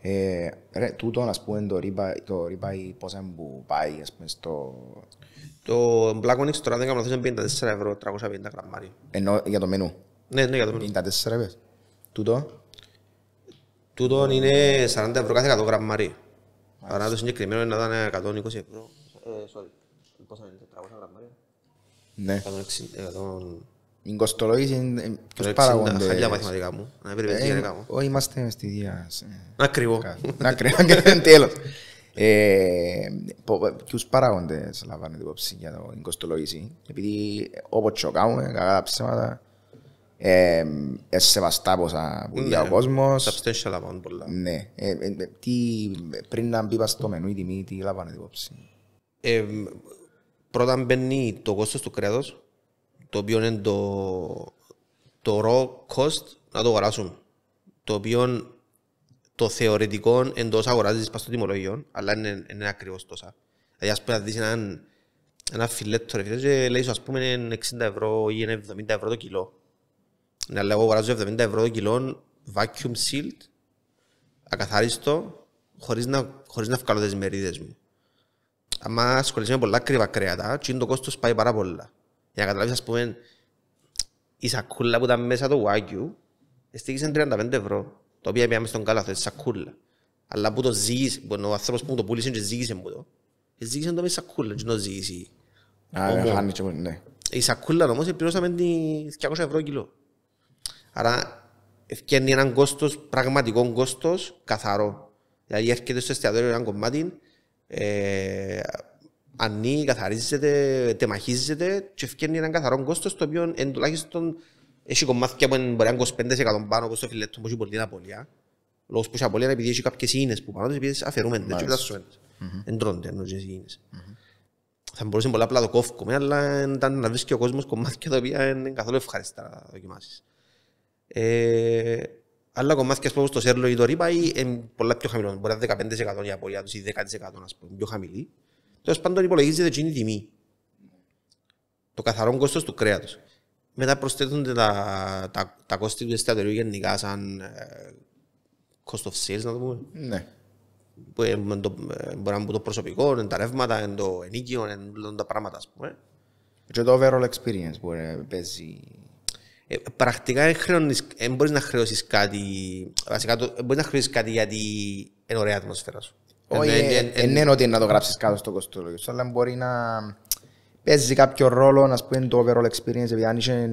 [SPEAKER 2] Ε, ρε, τούτο να πούμε το ρίπα, το πόσα που πάει πούμε, στο,
[SPEAKER 1] το Black Onyx τώρα δεν κάνω λάθος είναι 54 γραμμάρια.
[SPEAKER 2] Ενώ για το μενού. Ναι, ναι, για το μενού. 54 Τούτο.
[SPEAKER 1] Τούτο είναι 40 ευρώ κάθε 100 γραμμάρια. Άρα το συγκεκριμένο είναι να
[SPEAKER 2] ήταν 120 ευρώ.
[SPEAKER 1] Ε, sorry. Πόσα είναι, γραμμάρια.
[SPEAKER 2] Ναι. 160, μην κοστολόγησε ποιος παραγόντες. Χαλιά μαθηματικά μου. Να τη ε, Όχι, είμαστε στη τέλος. Ε, ποιους παράγοντες λαμβάνετε υπόψη για την κοστολόγηση, επειδή όποτε τσοκάμε, κακά τα ψέματα, ε, ε, σεβαστά πόσα που δει ο ναι. κόσμος. Τα λαμβάνουν πολλά. Ναι. Πριν να μπει στο μενού η τιμή, τι λαμβάνετε υπόψη. Πρώτα μπαίνει το κόστος του κρέατος,
[SPEAKER 1] το οποίο είναι το raw cost να το αγοράσουμε. Το οποίο το θεωρητικό εντός αγοράζει πα στο αλλά είναι, είναι ακριβώς τόσα. Δηλαδή, ας πούμε, να δεις έναν ένα φιλέτο ρε λέει σου, ας πούμε, είναι 60 ευρώ ή είναι 70 ευρώ το κιλό. Ναι, αλλά εγώ αγοράζω 70 ευρώ το κιλό, vacuum sealed, ακαθαρίστο, χωρίς να, χωρίς να βγάλω τις μερίδες μου. Άμα ασχοληθεί με πολλά ακριβά κρέατα, και το κόστος πάει πάρα πολλά. Για να καταλάβεις, ας πούμε, η σακούλα που ήταν μέσα το wagyu, εστίγησε 35 ευρώ το οποίο πήγαμε στον καλάθο, έτσι σακούλα. Αλλά που το ζήγησε, ο άνθρωπος που το πούλησε και ζήγησε μου το. Ζήγησε το με σακούλα, και το ζήγησε. Α, χάνει και ναι. Η σακούλα όμως πληρώσαμε 200 ευρώ κιλό. Άρα ευκαιρνεί έναν κόστος, πραγματικό κόστος, καθαρό. Δηλαδή έρχεται στο εστιατόριο ένα κομμάτι, ε, ανοίγει, καθαρίζεται, τεμαχίζεται και ευκαιρνεί έναν καθαρό κόστος, το οποίο εντουλάχιστον έχει κομμάτια που είναι μπορεί να 25% πάνω όπως το φιλέτο που έχει πολλή απώλεια. Λόγος που έχει απώλεια είναι επειδή έχει κάποιες ίνες που πάνω επειδή αφαιρούμε και πετάσσουμε. Δεν τρώνται ενώ τις ίνες. Θα μπορούσε πολλά απλά το κόφκο, αλλά ήταν να δεις και ο κόσμος κομμάτια τα οποία είναι καθόλου ευχάριστα να δοκιμάσεις. Ε, άλλα κομμάτια όπως το Σέρλο ή το Ρίπα είναι πολλά πιο χαμηλό. Μπορεί να είναι 15% η απώλεια τους ή 10% ας πούμε, πιο χαμηλή. Τέλος πάντων υπολογίζεται και είναι η τιμή. Το καθαρό κόστος του κρέατος. Μετά προσθέτονται τα, τα, τα κόστη του εστιατορίου γενικά σαν cost of sales, να το πούμε. Ναι. Που, το, μπορεί να είναι το προσωπικό, είναι τα ρεύματα, είναι το ενίκιο, είναι όλα τα πράγματα, ας πούμε.
[SPEAKER 2] Και το overall experience
[SPEAKER 1] που παίζει. Ε, πρακτικά δεν μπορείς να χρεώσεις κάτι, βασικά μπορείς να χρεώσεις κάτι γιατί είναι ωραία ατμόσφαιρα σου. Όχι, δεν είναι ότι να το γράψεις κάτω
[SPEAKER 2] στο κοστολόγιο, αλλά μπορεί να παίζει κάποιο ρόλο να πούμε το overall experience επειδή αν είσαι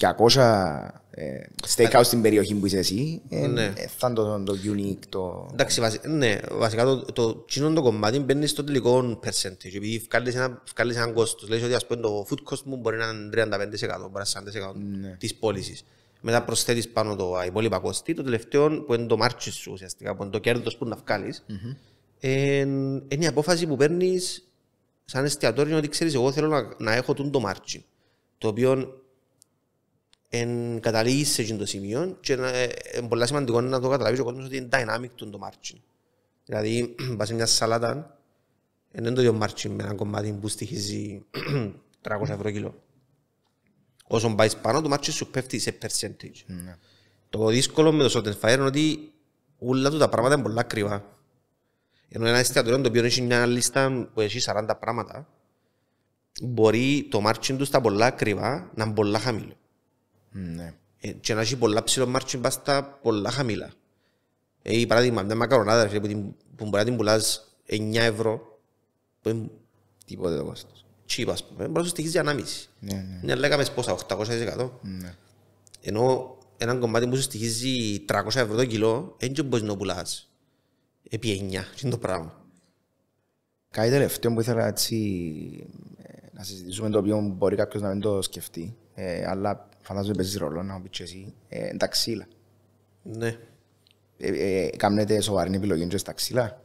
[SPEAKER 2] 200 ε, ε, ε, steakhouse στην περιοχή που είσαι εσύ ναι. θα είναι το, το unique το...
[SPEAKER 1] Εντάξει, βασικά, ναι, βασικά το, το, το, το κομμάτι μπαίνει στο τελικό percentage επειδή βγάλεις, ένα, έναν κόστος λες ότι ας πούμε το food cost μου μπορεί να είναι 35% μπορεί να 40% τη ναι. της πώλησης μετά προσθέτεις πάνω το υπόλοιπα κόστη το τελευταίο που είναι το μάρτσι σου ουσιαστικά που είναι το κέρδος που να βγάλεις mm-hmm. είναι η απόφαση που παίρνεις σαν εστιατόριο είναι ότι ξέρεις, εγώ θέλω να, να έχω τον το margin. Το οποίο εν καταλήγει σε εκείνο το σημείο και είναι ε, ε, πολύ σημαντικό να το καταλάβει ο κόσμος ότι είναι dynamic του το margin. Δηλαδή, πα σε μιας σαλάτα, δεν είναι το ίδιο margin με ένα κομμάτι που στοιχίζει 300 ευρώ κιλό. Όσο πάει πάνω, το margin σου πέφτει σε percentage. Mm. Το δύσκολο με το shot fire είναι ότι όλα του τα πράγματα είναι πολύ ακριβά. Ενώ ένα εστιατόριο το οποίο έχει μια λίστα που έχει 40 πράγματα, μπορεί το μάρτσιν του στα πολλά ακριβά να είναι πολλά χαμηλό. Ναι. Ε, και να έχει πολλά ψηλό μάρτσιν πας στα πολλά χαμηλά. Ε, παράδειγμα, μια μακαρονάδα που, την, που μπορεί να την πουλάς 9 ευρώ, που είναι τίποτε το κόστος. Τσίπα, ας πούμε, μπορεί να σου στοιχίζει ανάμιση. Ναι, ναι. Είναι λέγαμε πόσα, 800%. Ναι. Ενώ ένα κομμάτι που σου στοιχίζει 300 ευρώ το κιλό, δεν μπορείς να πουλάς επί Τι είναι
[SPEAKER 2] το πράγμα. Κάτι τελευταίο που ήθελα έτσι ε, να συζητήσουμε το οποίο μπορεί κάποιος να μην το σκεφτεί, ε, αλλά φαντάζομαι παίζεις ρόλο να πει εσύ, ε, τα ξύλα. Ναι. Ε, ε, κάνετε σοβαρή επιλογή και στα ξύλα.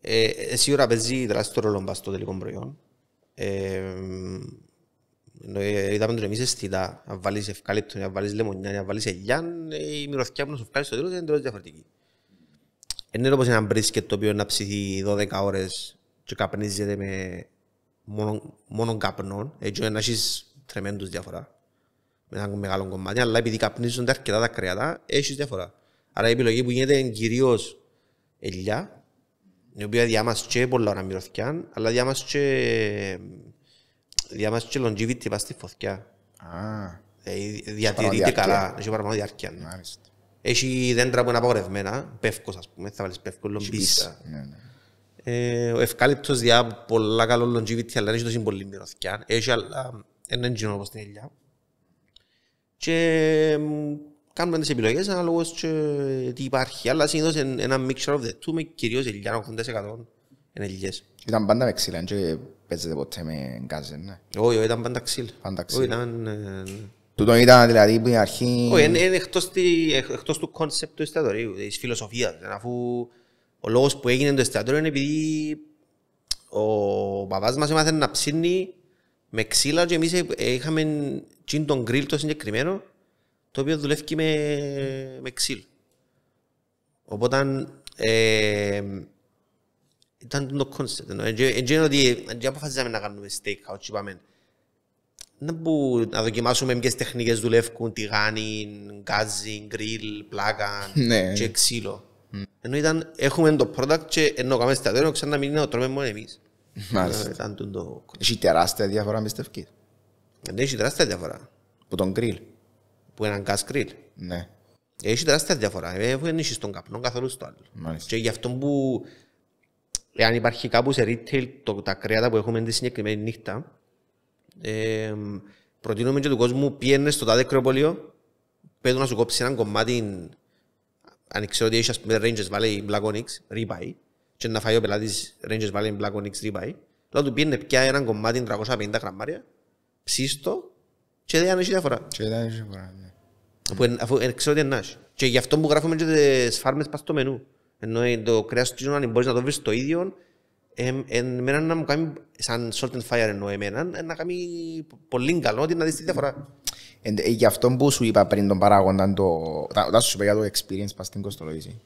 [SPEAKER 1] Ε, ε σίγουρα παίζει τεράστιο ρόλο στο τελικό προϊόν. Ε, είδαμε τον εμείς αισθητά. Αν βάλεις ευκάλυπτο, αν βάλεις λεμονιά, αν βάλεις ελιά, ε, η μυρωθιά που να σου βγάλεις στο τέλος είναι τελείως διαφορετική είναι όπως ένα μπρίσκετ το οποίο να ψηθεί 12 ώρες και καπνίζεται με μόνο, μόνο καπνών. Έτσι να έχεις τρεμέντους διαφορά με ένα μεγάλο κομμάτι, αλλά επειδή καπνίζονται αρκετά τα κρέατα, έχεις διαφορά. Άρα η επιλογή που γίνεται είναι κυρίως ελιά, η οποία διάμασκε πολλά ώρα μυρωθηκιά, αλλά διάμασκε και, διάμας και longevity πας στη φωθιά. Ah. Δηλαδή διατηρείται καλά, έχει παραπάνω διάρκεια. Μάλιστα. Έχει δέντρα που είναι απαγορευμένα, πεύκος ας πούμε, θα βάλεις πεύκο λομπίστα. Ναι, ναι. Ε, ο ευκάλυπτος διά πολλά καλό longevity, αλλά έχει τόσο πολύ μυρωθιά. Έχει αλλά ένα εγγυνό όπως την ελιά. Και κάνουμε τις επιλογές ανάλογως και τι υπάρχει. Αλλά συνήθως ένα mixture of the two με κυρίως ελιά, 80%
[SPEAKER 2] είναι ελιές. Ήταν πάντα με ξύλα, και παίζετε ποτέ με γκάζεν, ναι. Όχι, ήταν πάντα ξύλα. Πάντα ξύλα. Ε, Τούτο ήταν δηλαδή που η αρχή... Όχι, είναι
[SPEAKER 1] εκτός του κόνσεπτ του εστιατορίου, δηλαδή, της φιλοσοφίας. Δηλαδή, αφού ο λόγος που έγινε το εστιατόριο είναι επειδή ο παπάς μας έμαθε να ψήνει με ξύλα και εμείς ε- είχαμε τσιν τον γκριλ το συγκεκριμένο το οποίο δουλεύει με, με ξύλο. Οπότε ε, ήταν το κόνσεπτ. Δεν ότι αποφασίσαμε να κάνουμε steak, και είπαμε να, που, να δοκιμάσουμε ποιες τεχνικές δουλεύουν, τηγάνι, γκάζι, γκριλ, πλάκα ναι. και ξύλο. Ενώ ήταν, έχουμε το product και ενώ κάνουμε στα τέλος, ξανά μην είναι ο τρώμε μόνο εμείς. Μάλιστα. Ε,
[SPEAKER 2] έχει τεράστια διαφορά με στευκή.
[SPEAKER 1] Ναι, έχει τεράστια διαφορά. Που τον γκριλ. Που έναν γκάζ γκριλ. Ναι. Έχει τεράστια διαφορά. Ε, δεν είσαι στον καπνό καθόλου στο άλλο. Μάλιστα. Και γι' αυτό που εάν υπάρχει κάπου σε retail το, τα κρέατα που έχουμε τη συγκεκριμένη νύχτα, ε, προτείνουμε και του κόσμου πιένε στο τάδε κρεοπολείο, πέτω να σου κόψει ένα κομμάτι αν ξέρω ότι έχεις με Rangers Valley Black Onyx, Rebuy και να φάει ο πελάτης Rangers Valley Black Onyx, Rebuy λέω του πιένε πια ένα κομμάτι 350 γραμμάρια ψήστο και δεν έχει διαφορά. Και δεν έχει διαφορά, ναι. Αφού, αφού ξέρω ότι είναι Και γι' αυτό που γράφουμε και τις φάρμες πας στο μενού. Ενώ το κρέας του αν μπορείς να το βρεις το ίδιο, εμένα να μου κάνει, σαν salt and fire εννοώ εμένα, να κάνει πολύ καλό ότι να δεις τη διαφορά.
[SPEAKER 2] Ε, γι' αυτό που σου είπα πριν τον παράγοντα, το, όταν σου είπα για το experience πας στην Κοστολόγηση,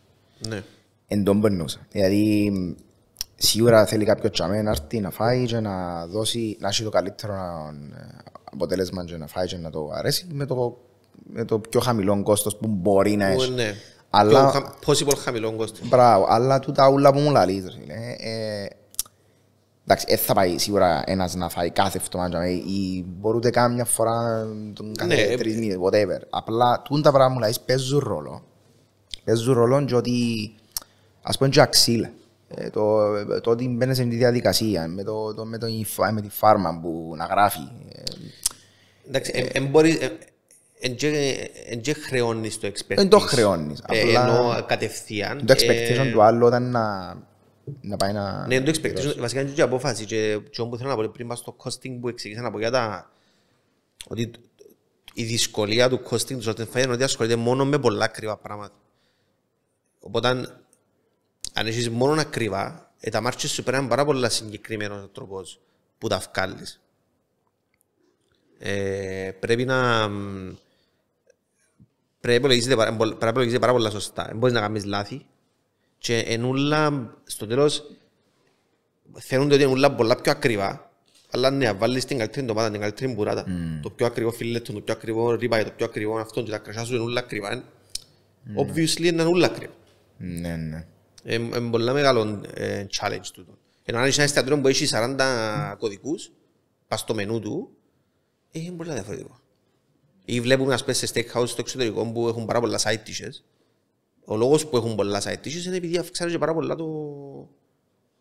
[SPEAKER 2] ναι. εν τον περνούσα. Δηλαδή, σίγουρα θέλει κάποιος τσαμέ να έρθει να φάει και να δώσει, να έχει το καλύτερο ε, αποτέλεσμα και να φάει και να το αρέσει με το, με το πιο χαμηλό κόστος που μπορεί να έχει. Ναι. Αλλά...
[SPEAKER 1] Possible χαμηλό κόστος. Μπράβο,
[SPEAKER 2] αλλά τούτα ούλα που μου λαλείς. Ε, εντάξει, δεν θα πάει σίγουρα ένας να φάει κάθε εβδομάδα ε, ή μπορούτε κάμια φορά τον κάθε ναι, ε, τρεις μήνες, whatever. Απλά τούντα πράγματα μου λαλείς παίζουν ρόλο. Παίζουν ρόλο και ότι ας πούμε και αξίλα. το, το ότι μπαίνεις στην διαδικασία με, το, το, με, το, με τη φάρμα που να γράφει.
[SPEAKER 1] Εντάξει, ε, ε, ε, Εν χρεώνεις το expectation. Εν το χρεώνεις. Ε, Ενώ κατευθείαν. Το expectation ε, του
[SPEAKER 2] άλλου ήταν να, να πάει να. Ναι, το expectation.
[SPEAKER 1] Βασικά είναι και η απόφαση. Και, και όπου θέλω να πω πριν πάω στο costing που εξήγησα να πω για τα. Ότι η δυσκολία του costing τους Σορτενφάι είναι ότι ασχολείται μόνο με πολλά ακριβά πράγματα. Οπότε αν έχεις μόνο ακριβά, ε, τα μάρτια σου πρέπει να είναι πάρα πολλά συγκεκριμένος τρόπος που τα βγάλεις. Ε, πρέπει να πρέπει να υπολογίζεται πάρα πολύ σωστά. Δεν μπορείς να κάνεις λάθη. Και ενούλα, στο τέλος, φαίνονται ότι ενούλα πολλά πιο ακριβά. Αλλά ναι, βάλεις την καλύτερη ντομάτα, την καλύτερη μπουράτα, mm. το πιο ακριβό φιλέτο, το πιο ακριβό ρίπα, το πιο ακριβό αυτό και τα κρασιά σου ενούλα ακριβά. Mm. Obviously είναι ενούλα ακριβά.
[SPEAKER 2] Ναι, ναι.
[SPEAKER 1] Είναι πολύ μεγάλο ε, challenge τούτο. Ενώ αν είσαι ένα εστιατόριο που έχει 40 κωδικούς, πας στο μενού του, ε, είναι πολύ διαφορετικό. Ή βλέπουμε ας πούμε σε steakhouse στο εξωτερικό που έχουν πάρα πολλά side dishes. Ο λόγος που έχουν πολλά side dishes είναι επειδή αυξάνουν και πάρα πολλά το,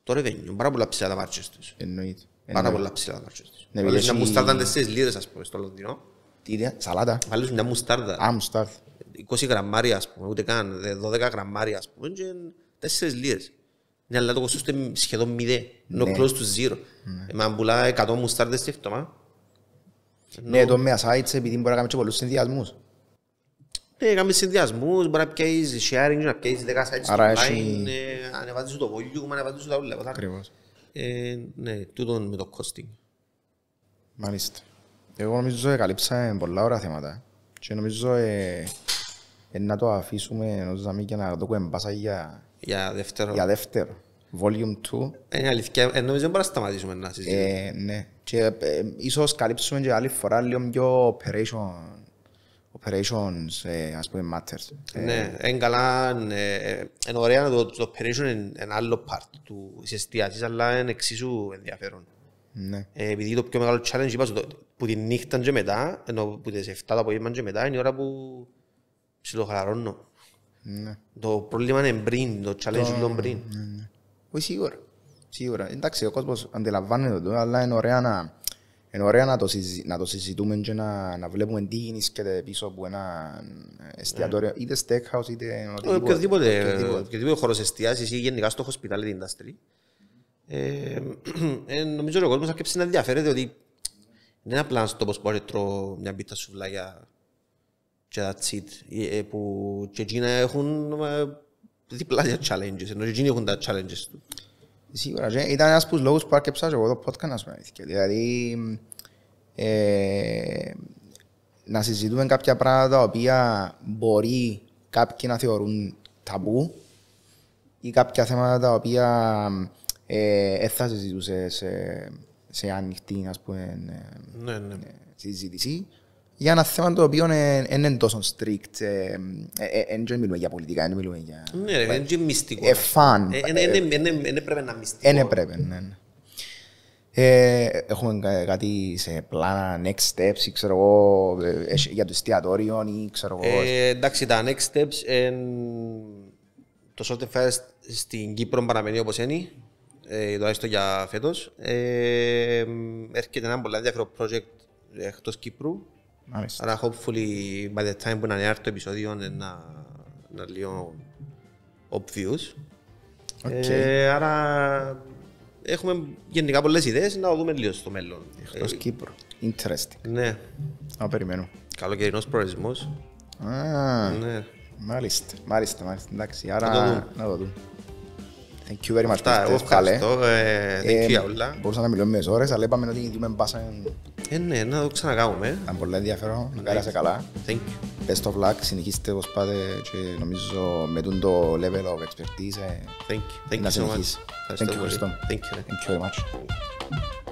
[SPEAKER 1] το revenue. Πάρα πολλά ψηλά τα μάρτσες τους. Εννοείται. Πάρα πολλά ψηλά τα μάρτσες τους. Ναι, Βάλεις μια μουστάρδα αν τέσσερις λίρες ας πούμε στο Λονδινό. Τι είναι, σαλάτα. Βάλεις μια μουστάρδα. Α, μουστάρδα. 20 γραμμάρια ας πούμε, ούτε καν, 12 γραμμάρια ας πούμε και τέσσερις λίρες. Ναι, αλλά το κοστός είναι σχεδόν μηδέ. είναι close to zero. Ναι. Με αμπουλά 100 μουστάρδες στη φτωμά,
[SPEAKER 2] ναι, το με ασάιτς επειδή μπορεί να κάνει και πολλούς συνδυασμούς.
[SPEAKER 1] Ναι, κάνουμε συνδυασμούς, μπορεί να πιέσεις sharing, να πιέσεις 10 sites online, ε, ανεβάζεις το volume, ανεβάζεις τα ούλα. Ακριβώς. Ε, ναι, τούτο με το costing.
[SPEAKER 2] Μάλιστα. Εγώ νομίζω ότι καλύψαμε πολλά ωραία θέματα ε. και νομίζω να το αφήσουμε να μην και να το κουεμπάσα για,
[SPEAKER 1] για δεύτερο. Για
[SPEAKER 2] δεύτερο. Volume 2.
[SPEAKER 1] Ε, είναι αλήθεια, ε, νομίζω δεν μπορούμε να σταματήσουμε να συζητήσουμε. Ε,
[SPEAKER 2] ναι, και ε, ίσως καλύψουμε και άλλη φορά λίγο πιο operation, operations, ε, ας πούμε, matters. Ε, ναι,
[SPEAKER 1] είναι καλά, είναι ε, ωραία, το, το operation είναι ένα άλλο part του εστίασης, αλλά είναι εξίσου ενδιαφέρον. Ναι. επειδή το πιο μεγάλο challenge, είπα, που την νύχτα και μετά, ενώ που τις 7 το απόγευμα και μετά, είναι η ώρα που
[SPEAKER 2] ψιλοχαλαρώνω. Ναι.
[SPEAKER 1] Το πρόβλημα είναι πριν, το challenge είναι πριν.
[SPEAKER 2] Ναι, ναι. Όχι σίγουρα. Σίγουρα. Εντάξει, ο κόσμος αντιλαμβάνεται το, αλλά είναι ωραία να, είναι ωραία να, το, συζη, να το συζητούμε και να, να βλέπουμε τι γίνεται πίσω από ένα εστιατόριο, yeah. είτε steakhouse, είτε οτιδήποτε. Οποιοδήποτε, οποιοδήποτε.
[SPEAKER 1] οποιοδήποτε χώρος εστιάσης ή γενικά στο hospitality industry. Ε, νομίζω ότι ο κόσμος αρκεψει να ενδιαφέρεται ότι δεν είναι απλά στο πώς μπορεί να τρώω μια μπίτα σουβλάκια και that's it. Που και εκείνα έχουν διπλάσια challenges, ενώ εκείνοι έχουν τα challenges του.
[SPEAKER 2] Σίγουρα, ήταν ένας από τους λόγους που άρκεψα και εγώ το podcast να σου Δηλαδή, ε, να συζητούμε κάποια πράγματα τα οποία μπορεί κάποιοι να θεωρούν ταμπού ή κάποια θέματα τα οποία ε, ε θα συζητούσε σε, σε ανοιχτή ας πούμε, ναι, ναι. Ε, συζήτηση για ένα θέμα το οποίο δεν είναι τόσο strict. Δεν ε, ε, ε, μιλούμε για πολιτικά, δεν μιλούμε για. Ναι, δεν
[SPEAKER 1] είναι μυστικό. Δεν πρέπει να μυστικό. Δεν
[SPEAKER 2] πρέπει, ναι. ναι. Έχουμε κάτι σε πλάνα, next steps, ξέρω εγώ, για το εστιατόριο ή ξέρω εγώ.
[SPEAKER 1] Εντάξει, τα next steps, το short first στην Κύπρο παραμένει όπως είναι, το έστω για φέτος. Έρχεται ένα πολύ ενδιαφέρον project εκτός Κύπρου, Άρα, hopefully, by the time που να έρθει το επεισόδιο, είναι να, να λίγο obvious. Okay. Ε, άρα, έχουμε γενικά πολλές ιδέες. να δούμε λίγο στο μέλλον. Εκτός ε,
[SPEAKER 2] Interesting. Ναι. Να περιμένω. Καλοκαιρινός προορισμός. Ah, ναι. Μάλιστα, μάλιστα, μάλιστα. Εντάξει, άρα να το δούμε. Να το δούμε. Thank you very much. εγώ ευχαριστώ. Ε, ε, thank you όλα. Μπορούσα να μιλούμε μες ώρες, αλλά είπαμε ότι δούμε μπάσα. Ε, ναι, να το ξανακάβουμε. Ήταν πολύ ενδιαφέρον, ναι. να κάνετε καλά. Thank you. Best of luck, συνεχίστε όπως πάτε και νομίζω με το level of expertise. Ε, thank you. Thank you so much. Thank you. Thank you very much.